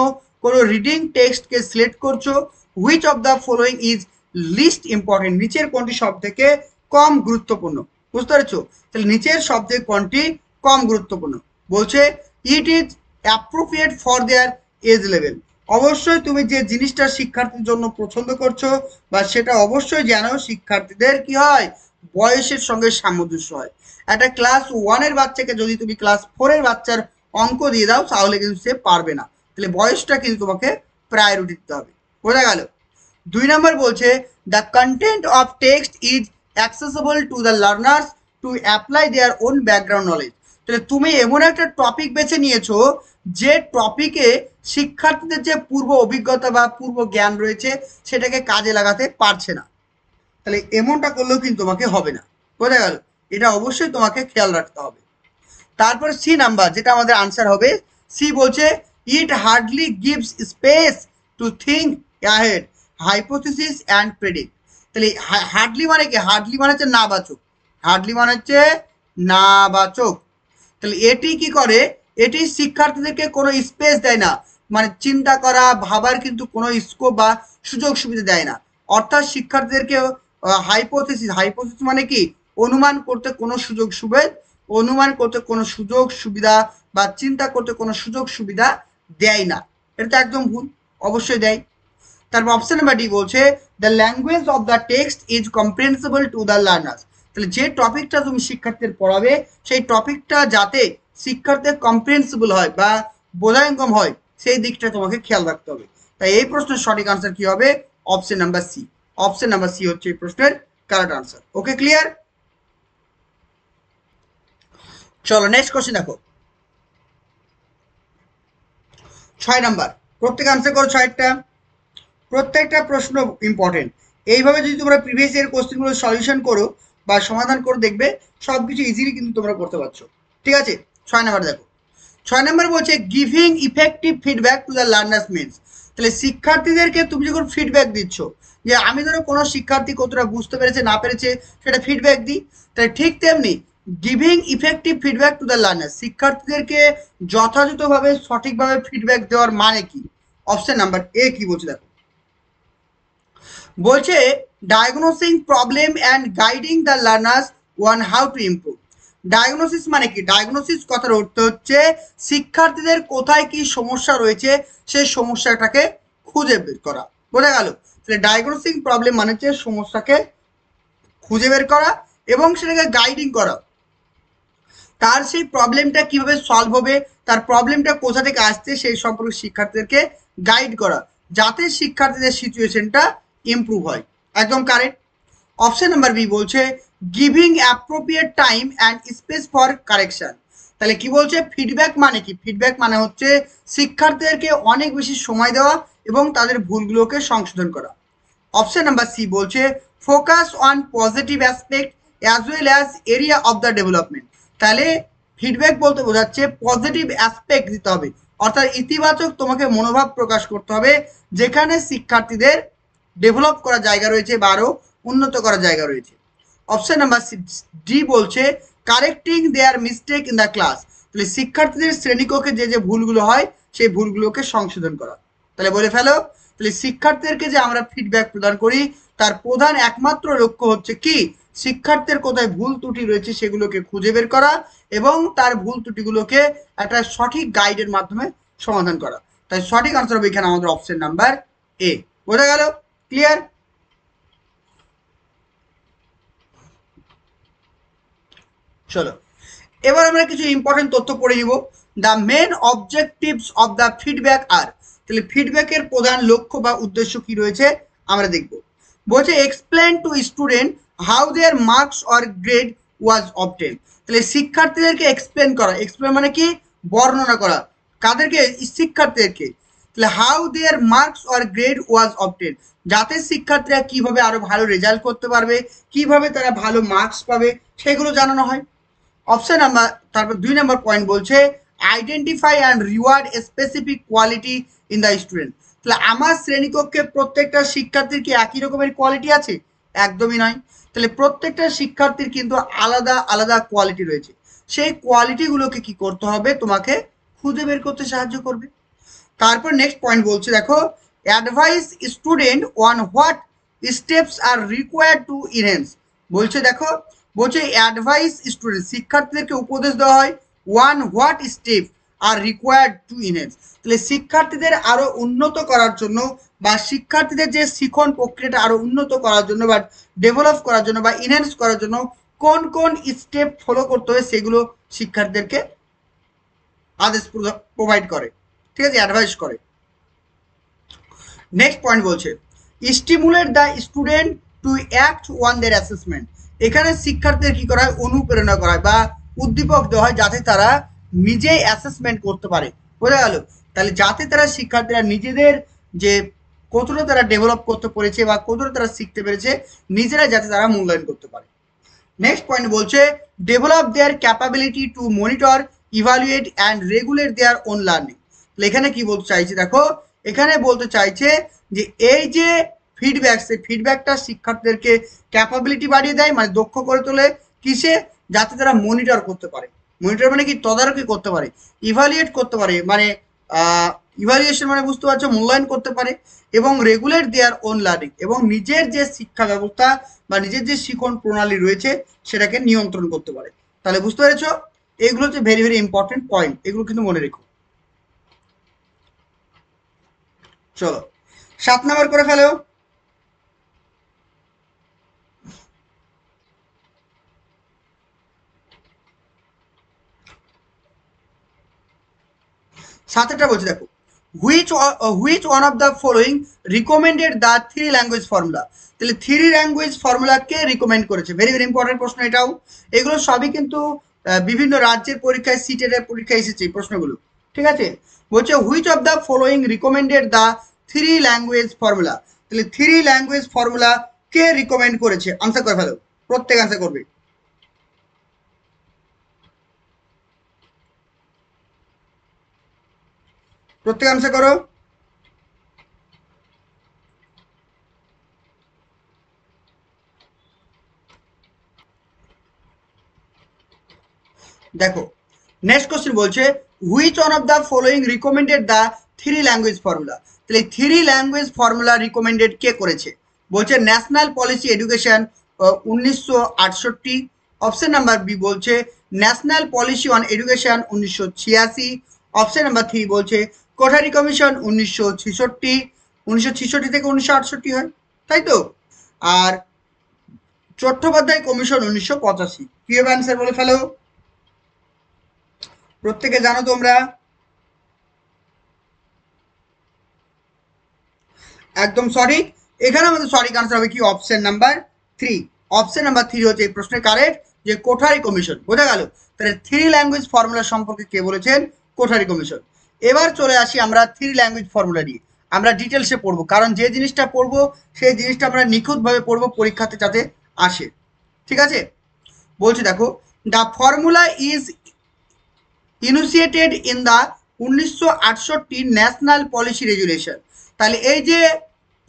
কোনো রিডিং টেক্সটকে সিলেক্ট করছো which of the following is least important নিচের কোনটি সব থেকে কম গুরুত্বপূর্ণ বুঝতে পারছো তাহলে নিচের সব থেকে কোনটি কম গুরুত্বপূর্ণ বলছে it is appropriate for their age level অবশ্যই তুমি যে জিনিসটা শিক্ষার্থীর জন্য পছন্দ করছো বা সেটা অবশ্যই যেন শিক্ষার্থীদের কি হয় বয়সের সঙ্গে সামঞ্জস্য হয় একটা ক্লাস ওয়ানের বাচ্চাকে যদি তুমি ক্লাস ফোরের বাচ্চার অঙ্ক দিয়ে দাও তাহলে কিন্তু সে পারবে না তাহলে বয়সটা কিন্তু তোমাকে প্রায়োরিটি দিতে হবে বোঝা গেল দুই নম্বর বলছে the content of text is accessible to the learners to apply their own background knowledge তাহলে তুমি এমন একটা টপিক বেছে নিয়েছো যে টপিকে শিক্ষার্থীদের যে পূর্ব অভিজ্ঞতা বা পূর্ব জ্ঞান রয়েছে সেটাকে কাজে লাগাতে পারছে না তাহলে এমনটা করলেও কিন্তু তোমাকে হবে না বোঝা গেল এটা অবশ্যই তোমাকে খেয়াল রাখতে হবে তারপর সি নাম্বার যেটা আমাদের আনসার হবে সি বলছে it hardly gives space to think ahead hypothesis and predict তাহলে হার্ডলি মানে কি হার্ডলি মানে হচ্ছে বাচক হার্ডলি মানে হচ্ছে নাবাচক তাহলে এটি কি করে এটি শিক্ষার্থীদেরকে কোনো স্পেস দেয় না মানে চিন্তা করা ভাবার কিন্তু কোনো স্কোপ বা সুযোগ সুবিধা দেয় না অর্থাৎ শিক্ষার্থীদেরকে হাইপোথিসিস হাইপোথিস মানে কি অনুমান করতে কোনো সুযোগ সুবিধা অনুমান করতে কোনো সুযোগ সুবিধা বা চিন্তা করতে কোনো সুযোগ সুবিধা দেয় না এটা তো একদম ভুল অবশ্যই দেয় তারপর অপশন নাম্বার ডি বলছে the language of the text is comprehensible to the learners তাহলে যে টপিকটা তুমি শিক্ষার্থীদের পড়াবে সেই টপিকটা যাতে শিক্ষার্থীদের কম্প্রিহেন্সিবল হয় বা বোধায়ঙ্গম হয় সেই দিকটা তোমাকে খেয়াল রাখতে হবে তাই এই প্রশ্নের সঠিক আনসার কি হবে option number C option number C হচ্ছে এই প্রশ্নের কারেক্ট আনসার ওকে ক্লিয়ার চলো নেক্সট কোশ্চেন দেখো ছয় নাম্বার প্রত্যেক আনসার করো ছয়টা প্রত্যেকটা প্রশ্ন ইম্পর্টেন্ট এইভাবে যদি তোমরা প্রিভিয়াস ইয়ার কোশ্চেনগুলো সলিউশন করো বা সমাধান করে দেখবে সব কিছু ইজিলি কিন্তু তোমরা করতে পারছো ঠিক আছে ছয় নাম্বার দেখো ছয় নাম্বার বলছে giving effective feedback to the learners means তাহলে শিক্ষার্থীদেরকে তুমি যখন ফিডব্যাক দিচ্ছ যে আমি ধরো কোনো শিক্ষার্থী কতটা বুঝতে পেরেছে না পেরেছে সেটা ফিডব্যাক দিই তাহলে ঠিক তেমনি giving effective feedback to the learner শিক্ষার্থীদেরকে যথাযথভাবে সঠিকভাবে ফিডব্যাক দেওয়ার মানে কি অপশন নাম্বার এ কি বলছে দেখো বলছে diagnosing problem and guiding the learners one how to improve diagnosis মানে কি ডায়াগনোসিস কথার অর্থ হচ্ছে শিক্ষার্থীদের কোথায় কি সমস্যা রয়েছে সেই সমস্যাটাকে খুঁজে বের করা বোঝা গেল তাহলে ডায়াগনোসিং প্রবলেম মানে হচ্ছে সমস্যাকে খুঁজে বের করা এবং সেটাকে গাইডিং করা তার সেই প্রবলেমটা কিভাবে সলভ হবে তার প্রবলেমটা কোথা থেকে আসছে সেই সম্পর্কে শিক্ষার্থীদেরকে গাইড করা যাতে শিক্ষার্থীদের সিচুয়েশনটা ইম্প্রুভ হয় একদম কারেক্ট অপশন নাম্বার বি বলছে giving appropriate time and space for correction তাহলে কি বলছে ফিডব্যাক মানে কি ফিডব্যাক মানে হচ্ছে শিক্ষার্থীদেরকে অনেক বেশি সময় দেওয়া এবং তাদের ভুলগুলোকে সংশোধন করা অপশন নাম্বার সি বলছে focus on positive aspect as well as area of the development তাহলে ফিডব্যাক বলতে বোঝাচ্ছে পজিটিভ অ্যাসপেক্ট দিতে হবে অর্থাৎ ইতিবাচক তোমাকে মনোভাব প্রকাশ করতে হবে যেখানে শিক্ষার্থীদের ডেভেলপ করার জায়গা রয়েছে বা আরও উন্নত করার জায়গা রয়েছে অপশন নাম্বার ডি বলছে correcting their mistake in the class তাহলে শিক্ষার্থীদের শ্রেণীকক্ষে যে যে ভুলগুলো হয় সেই ভুলগুলোকে সংশোধন করা তাহলে বলে ফেলো তাহলে শিক্ষার্থীদেরকে যে আমরা ফিডব্যাক প্রদান করি তার প্রধান একমাত্র লক্ষ্য হচ্ছে কি শিক্ষার্থীর কোথায় ভুল ত্রুটি রয়েছে সেগুলোকে খুঁজে বের করা এবং তার ভুল ত্রুটিগুলোকে একটা সঠিক গাইডের মাধ্যমে সমাধান করা তাই সঠিক আনসার হবে এখানে আমাদের অপশন নাম্বার এ বোঝা গেল ক্লিয়ার চলো এবার আমরা কিছু ইম্পর্টেন্ট তথ্য পড়ে নিব the main objectives of the feedback আর তাহলে ফিডব্যাকের প্রধান লক্ষ্য বা উদ্দেশ্য কি রয়েছে আমরা দেখব বলছে explain to student how their marks or grade was obtain তাহলে শিক্ষার্থীদেরকে এক্সপ্লেন করা এক্সপ্লেন মানে কি বর্ণনা করা কাদেরকে শিক্ষার্থীদেরকে তাহলে how their marks or grade was obtain যাতে শিক্ষার্থীরা কিভাবে আরো ভালো রেজাল্ট করতে পারবে কিভাবে তারা ভালো মার্কস পাবে সেগুলো জানানো হয় অপশন নাম্বার তারপর দুই নাম্বার পয়েন্ট বলছে identify and reward specific quality in the student তাহলে আমার শ্রেণীকক্ষে প্রত্যেকটা শিক্ষার্থীর কি একই রকমের কোয়ালিটি আছে একদমই নয় তাহলে প্রত্যেকটা শিক্ষার্থীর কিন্তু আলাদা আলাদা কোয়ালিটি রয়েছে সেই কোয়ালিটিগুলোকে কি করতে হবে তোমাকে খুঁজে বের করতে সাহায্য করবে তারপর নেক্সট পয়েন্ট বলছে দেখো advice student on what steps are required to enhance বলছে দেখো বলছে অ্যাডভাইস স্টুডেন্ট শিক্ষার্থীদেরকে উপদেশ দেওয়া হয় one what step are required to enhance তাহলে শিক্ষার্থীদের আরও উন্নত করার জন্য বা শিক্ষার্থীদের যে শিখন প্রক্রিয়াটা আরও উন্নত করার জন্য বা ডেভেলপ করার জন্য বা ইনহেন্স করার জন্য কোন কোন স্টেপ ফলো করতে হবে সেগুলো শিক্ষার্থীদেরকে আদেশ প্রোভাইড করে ঠিক আছে অ্যাডভাইস করে নেক্সট পয়েন্ট বলছে stimulate the student to act one their assessment এখানে শিক্ষার্থীদের কি করা হয় অনুপ্রেরণা করা হয় বা উদ্দীপক দেওয়া হয় যাতে তারা নিজেই অ্যাসেসমেন্ট করতে পারে বোঝা গেল তাহলে যাতে তারা শিক্ষার্থীরা নিজেদের যে কতটা তারা ডেভেলপ করতে পেরেছে বা কতটা তারা শিখতে পেরেছে নিজেরা যাতে তারা মূল্যায়ন করতে পারে নেক্সট পয়েন্ট বলছে develop their capability to monitor evaluate and regulate their own learning এখানে কি বলতে চাইছে দেখো এখানে বলতে চাইছে যে এই যে ফিডব্যাক সেই ফিডব্যাকটা শিক্ষার্থীদেরকে ক্যাপাবিলিটি বাড়িয়ে দেয় মানে দক্ষ করে তোলে কিসে যাতে তারা মনিটর করতে পারে মনিটর মানে কি তদারকি করতে পারে ইভালুয়েট করতে পারে মানে ইভালুয়েশন মানে বুঝতে পারছো মূল্যায়ন করতে পারে এবং রেগুলেট দেয়ার ওন লার্নিং এবং নিজের যে শিক্ষা ব্যবস্থা বা নিজের যে শিক্ষণ প্রণালী রয়েছে সেটাকে নিয়ন্ত্রণ করতে পারে তাহলে বুঝতে পেরেছ এগুলো হচ্ছে ভেরি ভেরি ইম্পর্টেন্ট পয়েন্ট এগুলো কিন্তু মনে রেখো চলো সাত নাম্বার করে ফেলো সাতটা বলছি দেখো which which one of the following recommended the three language formula তাহলে থ্রি ল্যাঙ্গুয়েজ ফর্মুলাকে রিকমেন্ড করেছে ভেরি ভেরি ইম্পর্টেন্ট প্রশ্ন এটাও এগুলো সবই কিন্তু uh, বিভিন্ন রাজ্যের পরীক্ষায় সিটের পরীক্ষায় এসেছে এই প্রশ্নগুলো ঠিক আছে বলছে which of the following recommended the three language formula তাহলে থ্রি ল্যাঙ্গুয়েজ ফর্মুলা কে রিকমেন্ড করেছে আনসার করে ফেলো প্রত্যেক আনসার করবে প্রত্যেক আনসার করো দেখো নেক্সট কোশ্চেন বলছে which one of the following recommended the three language formula তাহলে থ্রি ল্যাঙ্গুয়েজ ফর্মুলা রিকমেন্ডেড কে করেছে বলছে ন্যাশনাল পলিসি এডুকেশন উনিশশো আটষট্টি অপশন নাম্বার বি বলছে ন্যাশনাল পলিসি অন এডুকেশন উনিশশো ছিয়াশি অপশন নাম্বার থ্রি বলছে কোঠারি কমিশন উনিশশো ছেষট্টি উনিশশো ছেষট্টি থেকে উনিশশো আটষট্টি হয় তাই তো আর চট্টোপাধ্যায় কমিশন উনিশশো পঁচাশি প্রিয় হবে অ্যান্সার বলে ফেলো প্রত্যেকে জানো তোমরা একদম সঠিক এখানে আমাদের সঠিক আনসার হবে কি option number three option number three হচ্ছে এই প্রশ্নের কারেক্ট যে কোঠারি কমিশন বোঝা গেল তাহলে থ্রি ল্যাঙ্গুয়েজ ফর্মুলা সম্পর্কে কে বলেছেন কোঠারি কমিশন এবার চলে আসি আমরা থ্রি ল্যাঙ্গুয়েজ ফর্মুলা নিয়ে আমরা ডিটেলসে পড়বো কারণ যে জিনিসটা পড়বো সেই জিনিসটা আমরা নিখুঁতভাবে পড়বো পরীক্ষাতে যাতে আসে ঠিক আছে বলছি দেখো the formula is initiated in the উনিশশো ন্যাশনাল পলিসি রেজুলেশন তাহলে এই যে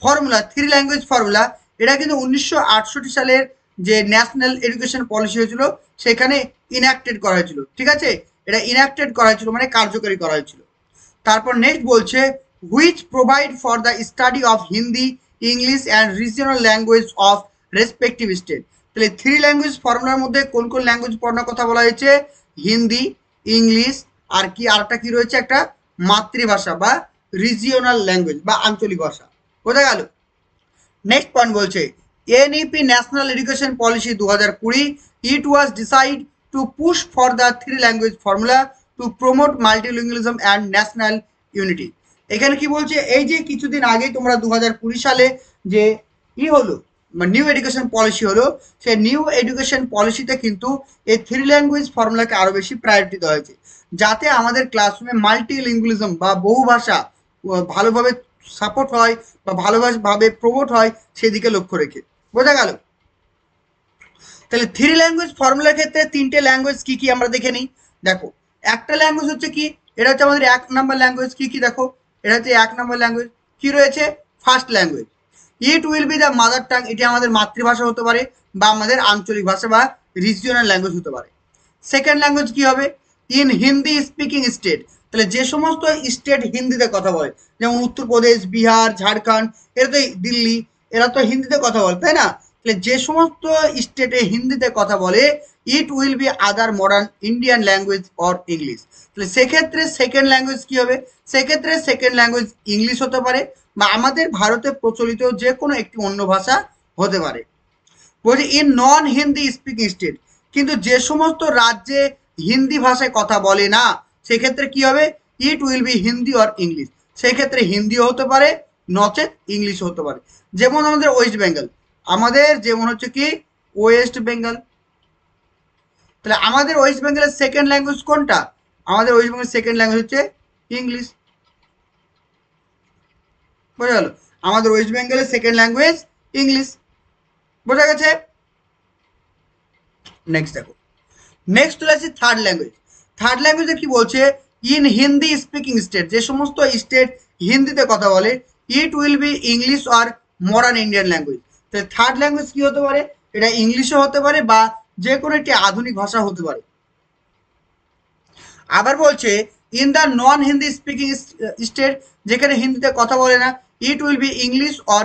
ফর্মুলা থ্রি ল্যাঙ্গুয়েজ ফর্মুলা এটা কিন্তু উনিশশো আটষট্টি সালের যে ন্যাশনাল এডুকেশন পলিসি হয়েছিল সেখানে ইনঅ্যাক্টেড করা হয়েছিল ঠিক আছে এটা ইনঅ্যাক্টেড করা হয়েছিল মানে কার্যকরী করা হয়েছিল তারপর নেক্সট বলছে which provide for the study of Hindi English and regional language of respective state তাহলে থ্রি ল্যাঙ্গুয়েজ ফর্মুলার মধ্যে কোন কোন ল্যাঙ্গুয়েজ পড়ানোর কথা বলা হয়েছে হিন্দি ইংলিশ আর কি আরেকটা কি রয়েছে একটা মাতৃভাষা বা রিজিওনাল ল্যাঙ্গুয়েজ বা আঞ্চলিক ভাষা বোঝা গেল নেক্সট পয়েন্ট বলছে এনইপি ন্যাশনাল এডুকেশন পলিসি দু হাজার কুড়ি it was decide to push for the three language formula to promote multilingualism and national unity এখানে কি বলছে এই যে কিছুদিন আগে তোমরা দু সালে যে ই হলো নিউ এডুকেশন পলিসি হলো সেই নিউ এডুকেশন পলিসিতে কিন্তু এই থ্রি ল্যাঙ্গুয়েজ ফর্মুলাকে আরও বেশি প্রায়োরিটি দেওয়া হয়েছে যাতে আমাদের ক্লাসরুমে মাল্টি লিঙ্গুলিজম বা বহু ভাষা ভালোভাবে সাপোর্ট হয় বা ভালোভাবে প্রমোট হয় সেদিকে লক্ষ্য রেখে বোঝা গেল তাহলে থ্রি ল্যাঙ্গুয়েজ ফর্মুলার ক্ষেত্রে তিনটে ল্যাঙ্গুয়েজ কি কি আমরা দেখে নিই দেখো একটা ল্যাঙ্গুয়েজ হচ্ছে কি এটা হচ্ছে আমাদের এক নাম্বার ল্যাঙ্গুয়েজ কি কি দেখো এটা হচ্ছে এক নাম্বার ল্যাঙ্গুয়েজ কি রয়েছে first language it will be the mother tongue এটি আমাদের মাতৃভাষা হতে পারে বা আমাদের আঞ্চলিক ভাষা বা রিজিওনাল ল্যাঙ্গুয়েজ হতে পারে সেকেন্ড ল্যাঙ্গুয়েজ কি হবে ইন হিন্দি স্পিকিং স্টেট তাহলে যে সমস্ত স্টেট হিন্দিতে কথা বলে যেমন উত্তরপ্রদেশ বিহার ঝাড়খণ্ড এরা তো দিল্লি এরা তো হিন্দিতে কথা বলে তাই না তাহলে যে সমস্ত স্টেটে হিন্দিতে কথা বলে it will be other modern Indian language or English তাহলে সেক্ষেত্রে সেকেন্ড ল্যাঙ্গুয়েজ কি হবে সেক্ষেত্রে সেকেন্ড ল্যাঙ্গুয়েজ ইংলিশ হতে পারে বা আমাদের ভারতে প্রচলিত যে কোনো একটি অন্য ভাষা হতে পারে বলছে in non Hindi speaking state কিন্তু যে সমস্ত রাজ্যে হিন্দি ভাষায় কথা বলে না সেক্ষেত্রে কি হবে it will be Hindi or English সেক্ষেত্রে হিন্দিও হতে পারে নচেত ইংলিশ হতে পারে যেমন আমাদের ওয়েস্ট বেঙ্গল আমাদের যেমন হচ্ছে কি ওয়েস্ট বেঙ্গল তাহলে আমাদের ওয়েস্ট বেঙ্গলের সেকেন্ড ল্যাঙ্গুয়েজ কোনটা আমাদের ওয়েস্ট বেঙ্গলের সেকেন্ড ল্যাঙ্গুয়েজ হচ্ছে ইংলিশ বোঝা গেল আমাদের ওয়েস্ট বেঙ্গলের সেকেন্ড ল্যাঙ্গুয়েজ ইংলিশ বোঝা গেছে নেক্সট দেখো নেক্সট চলে আসি থার্ড ল্যাঙ্গুয়েজ থার্ড ল্যাঙ্গুয়েজে কি বলছে ইন হিন্দি স্পিকিং স্টেট যে সমস্ত স্টেট হিন্দিতে কথা বলে ইট উইল বি ইংলিশ আর মডার্ন ইন্ডিয়ান ল্যাঙ্গুয়েজ তাহলে থার্ড ল্যাঙ্গুয়েজ কি হতে পারে এটা ইংলিশও হতে পারে বা যে কোনো একটি আধুনিক ভাষা হতে পারে আবার বলছে in the non Hindi speaking state যেখানে হিন্দিতে কথা বলে না it will be English or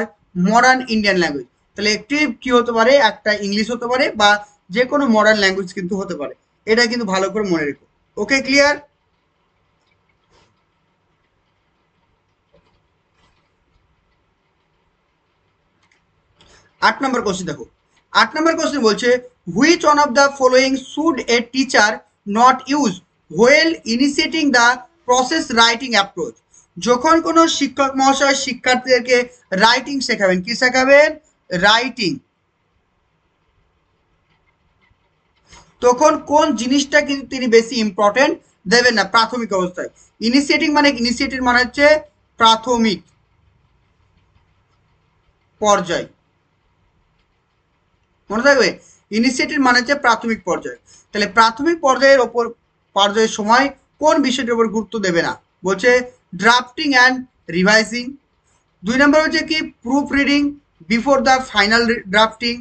modern Indian language তাহলে একটি কি হতে পারে একটা ইংলিশ হতে পারে বা যে কোনো মডার্ন ল্যাঙ্গুয়েজ কিন্তু হতে পারে এটা কিন্তু ভালো করে মনে রেখো ওকে ক্লিয়ার আট নম্বর কোশ্চেন দেখো আট নম্বর কোশ্চেন বলছে which one of the following should a teacher not use while initiating the process writing approach যখন কোনো শিক্ষক মহাশয় শিক্ষার্থীদেরকে রাইটিং শেখাবেন কি শেখাবেন রাইটিং তখন কোন জিনিসটা কিন্তু তিনি বেশি ইম্পর্টেন্ট দেবেন না প্রাথমিক অবস্থায় ইনিশিয়েটিং মানে ইনিশিয়েটিভ মানে হচ্ছে প্রাথমিক পর্যায় মনে থাকবে ইনিশিয়েটিভ মানে হচ্ছে প্রাথমিক পর্যায় তাহলে প্রাথমিক পর্যায়ের ওপর পর্যায়ের সময় কোন বিষয়টির উপর গুরুত্ব দেবে না বলছে ড্রাফটিং অ্যান্ড রিভাইজিং দুই নম্বর হচ্ছে কি proof reading before the final drafting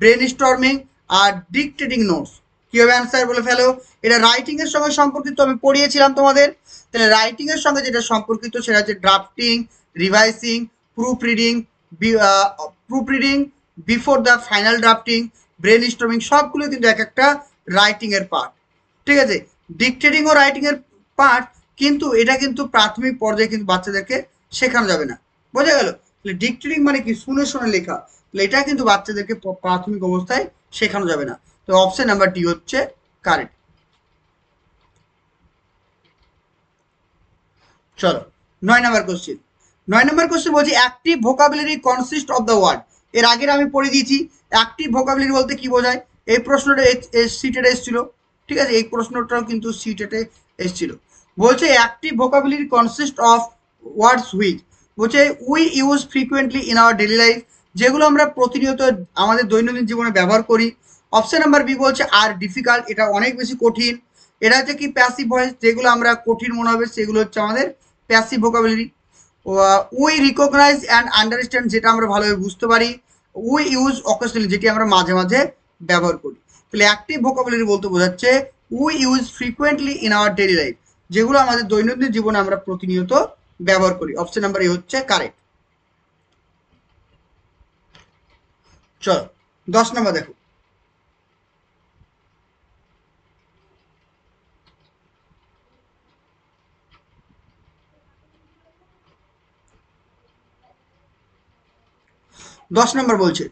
brain storming আর ডিকটেটিং নোটস কীভাবে অ্যান্সার বলে ফেলো এটা রাইটিংয়ের সঙ্গে সম্পর্কিত আমি পড়িয়েছিলাম তোমাদের তাহলে রাইটিংয়ের সঙ্গে যেটা সম্পর্কিত সেটা হচ্ছে drafting revising proof reading proof reading before the final drafting brain storming সবগুলো কিন্তু এক একটা রাইটিংয়ের পার্ট ঠিক আছে ডিকটেটিং ও রাইটিংয়ের পার্ট কিন্তু এটা কিন্তু প্রাথমিক পর্যায়ে কিন্তু বাচ্চাদেরকে শেখানো যাবে না বোঝা গেল ডিকটিং মানে কি শুনে শুনে লেখা এটা কিন্তু বাচ্চাদেরকে প্রাথমিক অবস্থায় শেখানো যাবে না তো অপশন নাম্বার ডি হচ্ছে কারেন্ট চলো নয় নাম্বার কোশ্চেন নয় নাম্বার কোশ্চেন বলছি active vocabulary consist of the word এর আগে আমি পড়ে দিয়েছি অ্যাক্টিভ ভোকাবুলারি বলতে কি বোঝায় এই প্রশ্নটা সিটেটে এসেছিল ঠিক আছে এই প্রশ্নটাও কিন্তু সিটেটে এসেছিল বলছে active vocabulary consist of words which বলছে we use frequently in our daily life যেগুলো আমরা প্রতিনিয়ত আমাদের দৈনন্দিন জীবনে ব্যবহার করি অপশন নাম্বার বি বলছে আর ডিফিকাল্ট এটা অনেক বেশি কঠিন এটা হচ্ছে কি প্যাসিভ ভয়েস যেগুলো আমরা কঠিন মনে হবে সেগুলো হচ্ছে আমাদের passive vocabulary we recognize and understand যেটা আমরা ভালোভাবে বুঝতে পারি উই ইউজ অকেশনালি যেটি আমরা মাঝে মাঝে ব্যবহার করি তাহলে অ্যাক্টিভ ভোকাবুলারি বলতে বোঝাচ্ছে we use frequently in our daily life যেগুলো আমাদের দৈনন্দিন জীবনে আমরা প্রতিনিয়ত ব্যবহার করি অপশন নাম্বার এ হচ্ছে কারেক্ট চলো দশ নম্বর দেখো দশ নম্বর বলছে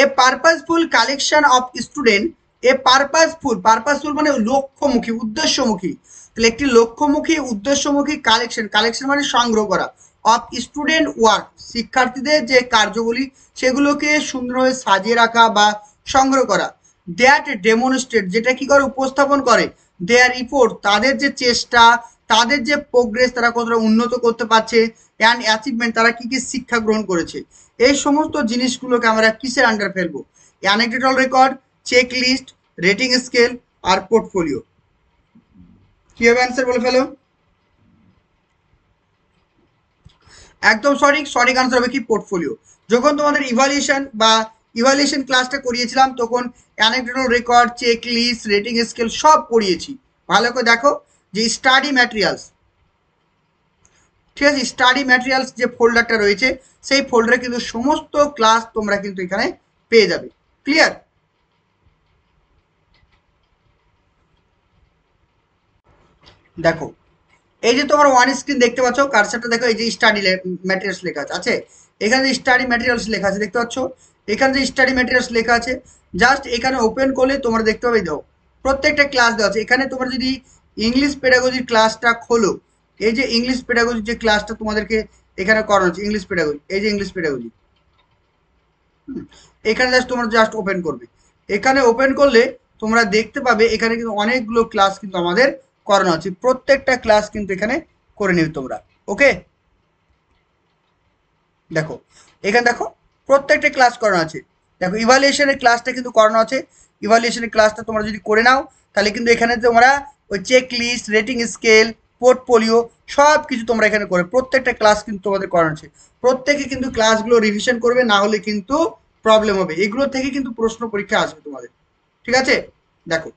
a purposeful collection of student a purposeful purposeful মানে লক্ষ্যমুখী উদ্দেশ্যমুখী তাহলে একটি লক্ষ্যমুখী উদ্দেশ্যমুখী কালেকশন কালেকশন মানে সংগ্রহ করা অফ স্টুডেন্ট ওয়ার্ক শিক্ষার্থীদের যে কার্যগুলি সেগুলোকে সুন্দরভাবে সাজিয়ে রাখা বা সংগ্রহ করা দ্যাট ডেমনস্ট্রেট যেটা কি করে উপস্থাপন করে দেয়ার রিপোর্ট তাদের যে চেষ্টা তাদের যে প্রোগ্রেস তারা কতটা উন্নত করতে পারছে অ্যান্ড অ্যাচিভমেন্ট তারা কি কি শিক্ষা গ্রহণ করেছে এই সমস্ত জিনিসগুলোকে আমরা কিসের আন্ডার ফেলবো anecdotal record check list rating scale আর পোর্টফোলিও কি হবে অ্যান্সার বলে ফেলো একদম সঠিক সঠিক আনসার হবে কি পোর্টফোলিও যখন তোমাদের ইভালুয়েশন বা ইভালুয়েশন ক্লাসটা করিয়েছিলাম তখন anecdotal record check list rating scale সব করিয়েছি ভালো করে দেখো যে স্টাডি ম্যাটেরিয়ালস ঠিক আছে স্টাডি ম্যাটেরিয়ালস যে ফোল্ডারটা রয়েছে সেই ফোল্ডারে কিন্তু সমস্ত ক্লাস তোমরা কিন্তু এখানে পেয়ে যাবে ক্লিয়ার দেখো এই যে তোমার ওয়ান স্ক্রিন দেখতে পাচ্ছ কারসারটা দেখো এই যে স্টাডি ম্যাটেরিয়ালস লেখা আছে আছে এখানে যে স্টাডি ম্যাটেরিয়ালস লেখা আছে দেখতে পাচ্ছ এখানে যে স্টাডি ম্যাটেরিয়ালস লেখা আছে জাস্ট এখানে ওপেন করলে তোমরা দেখতে পাবে দাও প্রত্যেকটা ক্লাস দেওয়া আছে এখানে তোমরা যদি ইংলিশ পেডাগজির ক্লাসটা খোলো এই যে ইংলিশ পেডাগজির যে ক্লাসটা তোমাদেরকে এখানে করানো হচ্ছে ইংলিশ পেডাগজি এই যে ইংলিশ পেডাগজি এখানে জাস্ট তোমরা জাস্ট ওপেন করবে এখানে ওপেন করলে তোমরা দেখতে পাবে এখানে কিন্তু অনেকগুলো ক্লাস কিন্তু আমাদের করানো আছে প্রত্যেকটা ক্লাস কিন্তু এখানে করে নেবে তোমরা ওকে দেখো এখানে দেখো প্রত্যেকটা ক্লাস করানো আছে দেখো ইভালুয়েশনের ক্লাসটা কিন্তু করানো আছে ইভালুয়েশনের ক্লাসটা তোমরা যদি করে নাও তাহলে কিন্তু এখানে তোমরা ওই check list rating scale portfolio সব কিছু তোমরা এখানে করে প্রত্যেকটা ক্লাস কিন্তু তোমাদের করানো আছে প্রত্যেকে কিন্তু ক্লাসগুলো রিভিশন করবে না হলে কিন্তু প্রবলেম হবে এগুলো থেকে কিন্তু প্রশ্ন পরীক্ষা আসবে তোমাদের ঠিক আছে দেখো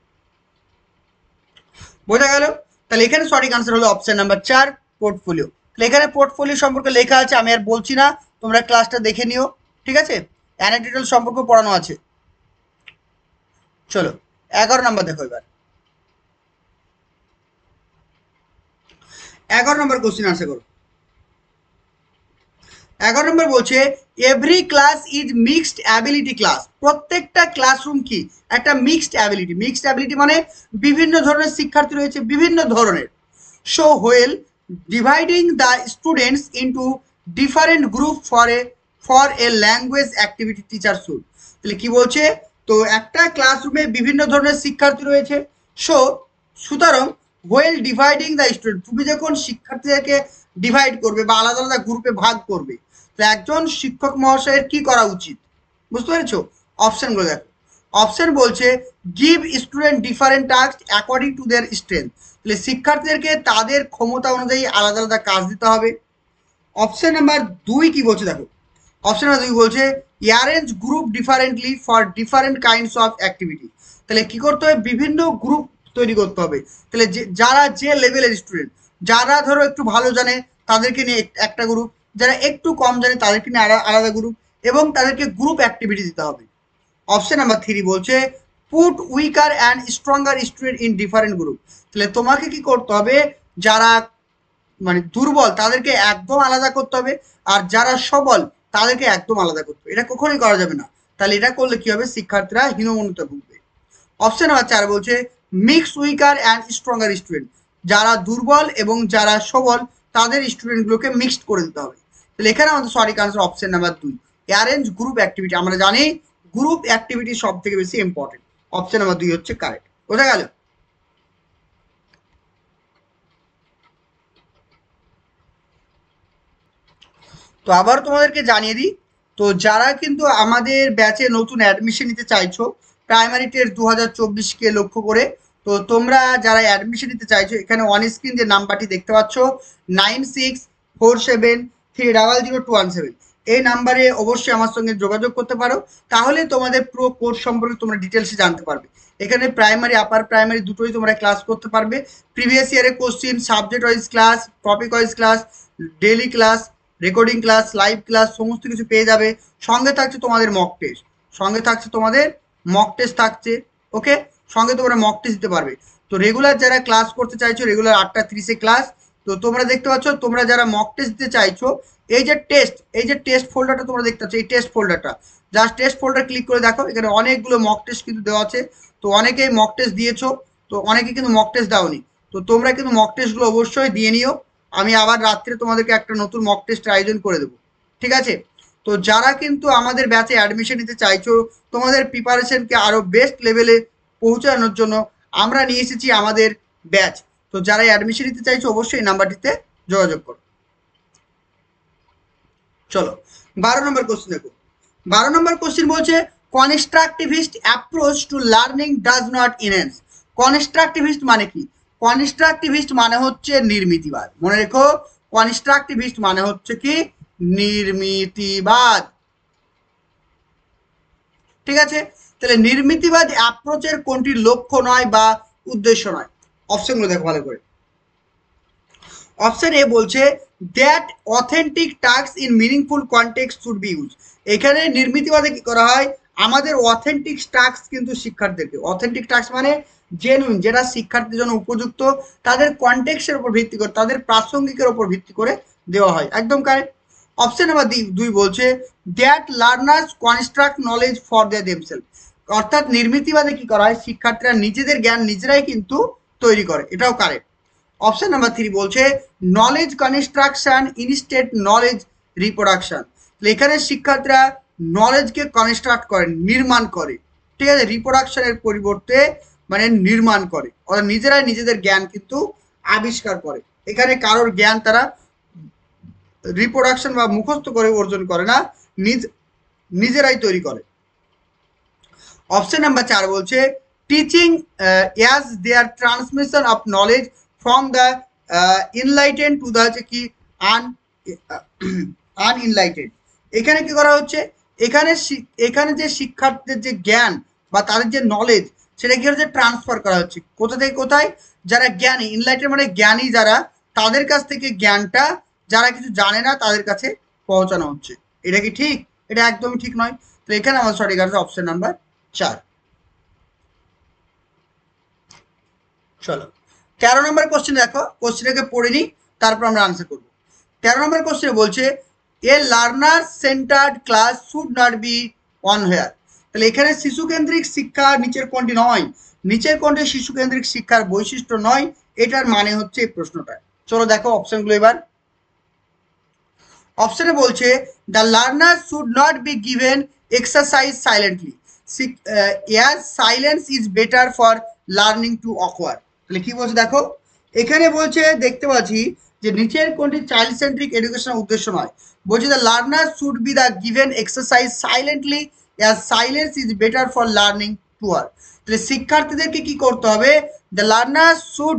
বোঝা গেল তাহলে এখানে সঠিক আনসার হলো অপশন নাম্বার চার পোর্টফোলিও তাহলে এখানে পোর্টফোলিও সম্পর্কে লেখা আছে আমি আর বলছি না তোমরা ক্লাসটা দেখে নিও ঠিক আছে অ্যানাটিটাল সম্পর্কে পড়ানো আছে চলো এগারো নম্বর দেখো এবার এগারো নম্বর কোশ্চিন আনসার করো এগারো নম্বর বলছে every class is mixed ability class প্রত্যেকটা ক্লাসরুম কি একটা মিক্সড অ্যাবিলিটি মিক্সড অ্যাবিলিটি মানে বিভিন্ন ধরনের শিক্ষার্থী রয়েছে বিভিন্ন ধরনের so while dividing the students into different group for a for a language activity teacher should তাহলে কি বলছে তো একটা ক্লাসরুমে বিভিন্ন ধরনের শিক্ষার্থী রয়েছে সো সুতরাং হোয়েল ডিভাইডিং দ্য স্টুডেন্ট তুমি যখন শিক্ষার্থীদেরকে ডিভাইড করবে বা আলাদা আলাদা গ্রুপে ভাগ করবে একজন শিক্ষক মহাশয়ের কি করা উচিত বুঝতে পেরেছ অপশানগুলো দেখো অপশান বলছে give student different task according to their strength তাহলে শিক্ষার্থীদেরকে তাদের ক্ষমতা অনুযায়ী আলাদা আলাদা কাজ দিতে হবে অপশান নাম্বার দুই কি বলছে দেখো অপশান নাম্বার দুই বলছে arrange group differently for different kinds of activity তাহলে কি করতে হবে বিভিন্ন গ্রুপ তৈরি করতে হবে তাহলে যারা যে লেভেলের স্টুডেন্ট যারা ধরো একটু ভালো জানে তাদেরকে নিয়ে একটা গ্রুপ যারা একটু কম জানে তাদেরকে নিয়ে আলাদা গ্রুপ এবং তাদেরকে গ্রুপ অ্যাক্টিভিটি দিতে হবে অপশন নাম্বার থ্রি বলছে put weaker and stronger student in different group তাহলে তোমাকে কি করতে হবে যারা মানে দুর্বল তাদেরকে একদম আলাদা করতে হবে আর যারা সবল তাদেরকে একদম আলাদা করতে হবে এটা কখনোই করা যাবে না তাহলে এটা করলে কি হবে শিক্ষার্থীরা হীনমন্যতা ভুগবে অপশন নাম্বার চার বলছে mix weaker and stronger student যারা দুর্বল এবং যারা সবল তাদের স্টুডেন্টগুলোকে মিক্সড করে দিতে হবে তাহলে এখানে আমাদের সরি কানসার অপশন নাম্বার দুই অ্যারেঞ্জ গ্রুপ অ্যাক্টিভিটি আমরা জানি গ্রুপ অ্যাক্টিভিটি সব থেকে বেশি ইম্পর্টেন্ট অপশন নাম্বার দুই হচ্ছে কারেক্ট বোঝা গেল তো আবার তোমাদেরকে জানিয়ে দিই তো যারা কিন্তু আমাদের ব্যাচে নতুন অ্যাডমিশন নিতে চাইছো প্রাইমারি টেস্ট দু হাজার চব্বিশকে লক্ষ্য করে তো তোমরা যারা অ্যাডমিশন নিতে চাইছো এখানে অন স্ক্রিন যে নাম্বারটি দেখতে পাচ্ছ nine six four seven three double zero two one seven এই নাম্বারে অবশ্যই আমার সঙ্গে যোগাযোগ করতে পারো তাহলে তোমাদের পুরো কোর্স সম্পর্কে তোমরা ডিটেলসে জানতে পারবে এখানে প্রাইমারি আপার প্রাইমারি দুটোই তোমরা ক্লাস করতে পারবে প্রিভিয়াস ইয়ারের question subject wise class topic wise class daily class recording class live class সমস্ত কিছু পেয়ে যাবে সঙ্গে থাকছে তোমাদের মক টেস্ট সঙ্গে থাকছে তোমাদের মক টেস্ট থাকছে ওকে সঙ্গে তোমরা মক টেস্ট দিতে পারবে তো রেগুলার যারা ক্লাস করতে চাইছো রেগুলার আটটা তিরিশে ক্লাস তো তোমরা দেখতে পাচ্ছ তোমরা যারা মক টেস্ট দিতে চাইছো এই যে টেস্ট এই যে টেস্ট ফোল্ডারটা তোমরা দেখতে পাচ্ছ এই টেস্ট ফোল্ডারটা জাস্ট টেস্ট ফোল্ডার ক্লিক করে দেখো এখানে অনেকগুলো মক টেস্ট কিন্তু দেওয়া আছে তো অনেকেই মক টেস্ট দিয়েছো তো অনেকে কিন্তু মক টেস্ট দাওনি তো তোমরা কিন্তু মক টেস্টগুলো অবশ্যই দিয়ে নিও আমি আবার রাত্রে তোমাদেরকে একটা নতুন মক টেস্টের আয়োজন করে দেবো ঠিক আছে তো যারা কিন্তু আমাদের ব্যাচে অ্যাডমিশন নিতে চাইছো তোমাদের প্রিপারেশনকে আরও বেস্ট লেভেলে পৌঁছানোর জন্য আমরা নিয়ে এসেছি আমাদের ব্যাচ তো যারা অ্যাডমিশন নিতে চাইছো অবশ্যই নাম্বারটিতে যোগাযোগ করো চলো বারো নম্বর কোশ্চেন দেখো বারো নম্বর কোশ্চেন বলছে constructivist approach to learning does not enhance constructivist মানে কি কনস্ট্রাকটিভিস্ট মানে হচ্ছে নির্মিতিবাদ মনে রেখো কনস্ট্রাকটিভিস্ট মানে হচ্ছে কি নির্মিতিবাদ ঠিক আছে তাহলে নির্মিতিবাদ অ্যাপ্রোচের কোনটি লক্ষ্য নয় বা উদ্দেশ্য নয় অপশনগুলো দেখো ভালো করে অপশন এ বলছে that authentic task in meaningful context should be use এখানে নির্মিতিবাদে কি করা হয় আমাদের অথেন্টিক টাস্ক কিন্তু শিক্ষার্থীদেরকে অথেন্টিক টাস্ক মানে জেনুইন যেটা শিক্ষার্থীর জন্য উপযুক্ত তাদের কন্টেক্সের উপর ভিত্তি করে তাদের প্রাসঙ্গিকের উপর ভিত্তি করে দেওয়া হয় একদম কারেক্ট অপশন নাম্বার দুই বলছে that learners construct knowledge for the themself অর্থাৎ নির্মিতিবাদে কি করা হয় শিক্ষার্থীরা নিজেদের জ্ঞান নিজেরাই কিন্তু তৈরি করে এটাও কারেক্ট অপশন নাম্বার থ্রি বলছে knowledge construction instead knowledge reproduction এখানে শিক্ষার্থীরা নলেজকে কনস্ট্রাক্ট করে নির্মাণ করে ঠিক আছে রিপ্রোডাকশনের পরিবর্তে মানে নির্মাণ করে অর্থাৎ নিজেরাই নিজেদের জ্ঞান কিন্তু আবিষ্কার করে এখানে কারোর জ্ঞান তারা রিপ্রোডাকশন বা মুখস্থ করে অর্জন করে না নিজ নিজেরাই তৈরি করে অপশন নাম্বার চার বলছে teaching uh, as their transmission of knowledge from the uh, enlightened to the কি un uh, <clears throat> unenlightened এখানে কি করা হচ্ছে এখানে এখানে যে শিক্ষার্থীদের যে জ্ঞান বা তাদের যে নলেজ সেটা কি হচ্ছে ট্রান্সফার করা হচ্ছে কোথা থেকে কোথায় যারা জ্ঞানী ইনলাইটেড মানে জ্ঞানী যারা তাদের কাছ থেকে জ্ঞানটা যারা কিছু জানে না তাদের কাছে পৌঁছানো হচ্ছে এটা কি ঠিক এটা একদমই ঠিক নয় তো এখানে আমার সঠিক আছে অপশন নাম্বার চার চলো তেরো নম্বর কোশ্চেন দেখো কোশ্চেনটাকে পড়ে নিই তারপর আমরা আনসার করব তেরো নম্বর কোশ্চেনে বলছে a learner centred class should not be on here তাহলে এখানে শিশুকেন্দ্রিক শিক্ষা নিচের কোনটি নয় নিচের কোনটি শিশুকেন্দ্রিক শিক্ষার বৈশিষ্ট্য নয় এটার মানে হচ্ছে এই প্রশ্নটা চলো দেখো অপশনগুলো এবার অপশনে বলছে the learner should not be given exercise silently air silence is better for learning to awkward তাহলে কি বলছে দেখো এখানে বলছে দেখতে পাচ্ছি যে নিচের কোনটি চাইল্ড সেন্ট্রিক এডুকেশনের উদ্দেশ্য নয় বলছে the learner should be the given exercise silently as silence is better for learning আর তাহলে শিক্ষার্থীদেরকে কি করতে হবে the learner should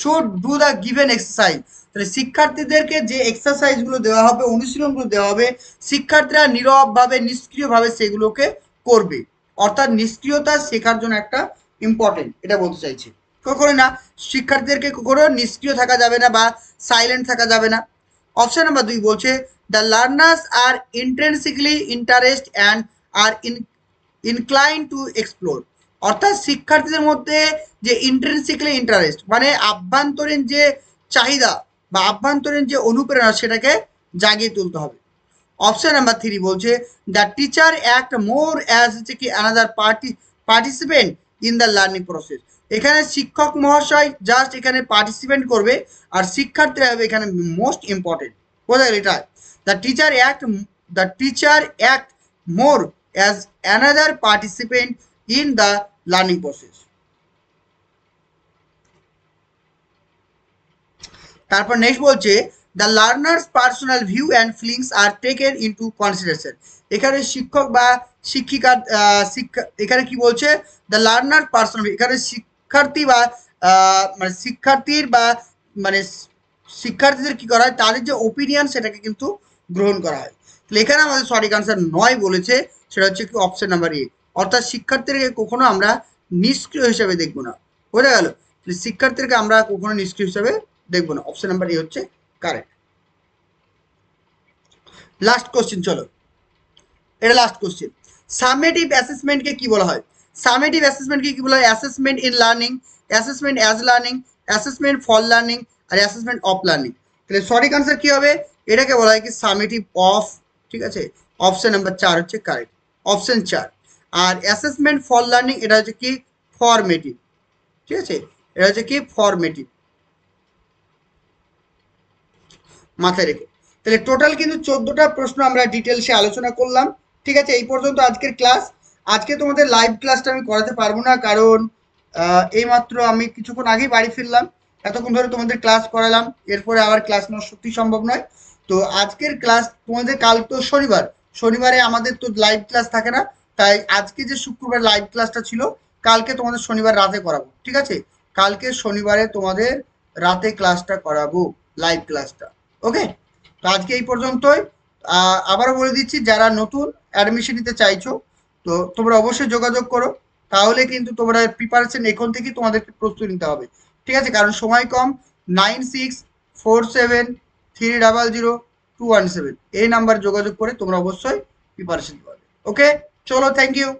should do the given exercise তাহলে শিক্ষার্থীদেরকে যে এক্সারসাইজগুলো দেওয়া হবে অনুশীলনগুলো দেওয়া হবে শিক্ষার্থীরা নীরবভাবে নিষ্ক্রিয়ভাবে সেগুলোকে করবে অর্থাৎ নিষ্ক্রিয়তা শেখার জন্য একটা ইম্পর্টেন্ট এটা বলতে চাইছি কখনো না শিক্ষার্থীদেরকে কখনো নিষ্ক্রিয় থাকা যাবে না বা সাইলেন্ট থাকা যাবে না অপশন নাম্বার দুই বলছে the learners are intrinsically interest and are in incline to explore অর্থাৎ শিক্ষার্থীদের মধ্যে যে ইন্টেন্সিকলি ইন্টারেস্ট মানে আভ্যন্তরীণ যে চাহিদা বা আভ্যন্তরীণ যে অনুপ্রেরণা সেটাকে জাগিয়ে তুলতে হবে অপশন নাম্বার থ্রি বলছে the teacher act more as হচ্ছে কি another party participant in the learning process এখানে শিক্ষক মহাশয় জাস্ট এখানে পার্টিসিপেন্ট করবে আর শিক্ষার্থীরা হবে এখানে মোস্ট ইম্পর্টেন্ট বোঝা গেল এটা the teacher act the teacher act more as another participant in the learning process তারপর নেক্সট বলছে the learners personal view and feelings are taken into consideration এখানে শিক্ষক বা শিক্ষিকার শিক্ষা এখানে কি বলছে দ্য লার্নার পার্সন এখানে শিক্ষার্থী বা মানে শিক্ষার্থীর বা মানে শিক্ষার্থীদের কি করা হয় তাদের যে ওপিনিয়ন সেটাকে কিন্তু গ্রহণ করা হয় তাহলে এখানে আমাদের সঠিক আনসার নয় বলেছে সেটা হচ্ছে কি অপশন নাম্বার এ অর্থাৎ শিক্ষার্থীদেরকে কখনো আমরা নিষ্ক্রিয় হিসাবে দেখবো না বোঝা গেল শিক্ষার্থীদেরকে আমরা কখনো নিষ্ক্রিয় হিসাবে দেখবো না অপশন নাম্বার এ হচ্ছে কারেক্ট লাস্ট কোশ্চেন চলো এটা লাস্ট কোশ্চেন সামেটিভ অ্যাসেসমেন্টকে কি বলা হয় সামেটিভ অ্যাসেসমেন্টকে কি বলা হয় assessment in learning assessment as learning assessment for learning আর অ্যাসেসমেন্ট অফ লার্নিং তাহলে সঠিক আনসার কি হবে এটাকে বলা হয় কি সামেটিভ অফ ঠিক আছে অপশন নাম্বার চার হচ্ছে কারেক্ট অপশন চার আর অ্যাসেসমেন্ট ফর লার্নিং এটা হচ্ছে কি ফরমেটিভ ঠিক আছে এটা হচ্ছে কি ফরমেটিভ মাথায় রেখে তাহলে টোটাল কিন্তু চোদ্দোটা প্রশ্ন আমরা ডিটেলসে আলোচনা করলাম ঠিক আছে এই পর্যন্ত আজকের ক্লাস আজকে তোমাদের লাইভ ক্লাসটা আমি করাতে পারবো না কারণ এইমাত্র আমি কিছুক্ষণ আগেই বাড়ি ফিরলাম এতক্ষণ ধরে তোমাদের ক্লাস করালাম এরপরে আবার ক্লাস নেওয়া সত্যি সম্ভব নয় তো আজকের ক্লাস তোমাদের কাল তো শনিবার শনিবারে আমাদের তো লাইভ ক্লাস থাকে না তাই আজকে যে শুক্রবার লাইভ ক্লাসটা ছিল কালকে তোমাদের শনিবার রাতে করাবো ঠিক আছে কালকে শনিবারে তোমাদের রাতে ক্লাসটা করাবো লাইভ ক্লাসটা ওকে তো আজকে এই পর্যন্তই আবারও বলে দিচ্ছি যারা নতুন অ্যাডমিশন নিতে চাইছো তো তোমরা অবশ্যই যোগাযোগ করো তাহলে কিন্তু তোমরা প্রিপারেশন এখন থেকে তোমাদেরকে প্রস্তুতি নিতে হবে ঠিক আছে কারণ সময় কম nine six four seven three double zero two one seven এই নাম্বার যোগাযোগ করে তোমরা অবশ্যই প্রিপারেশন পারবে ওকে চলো থ্যাংক ইউ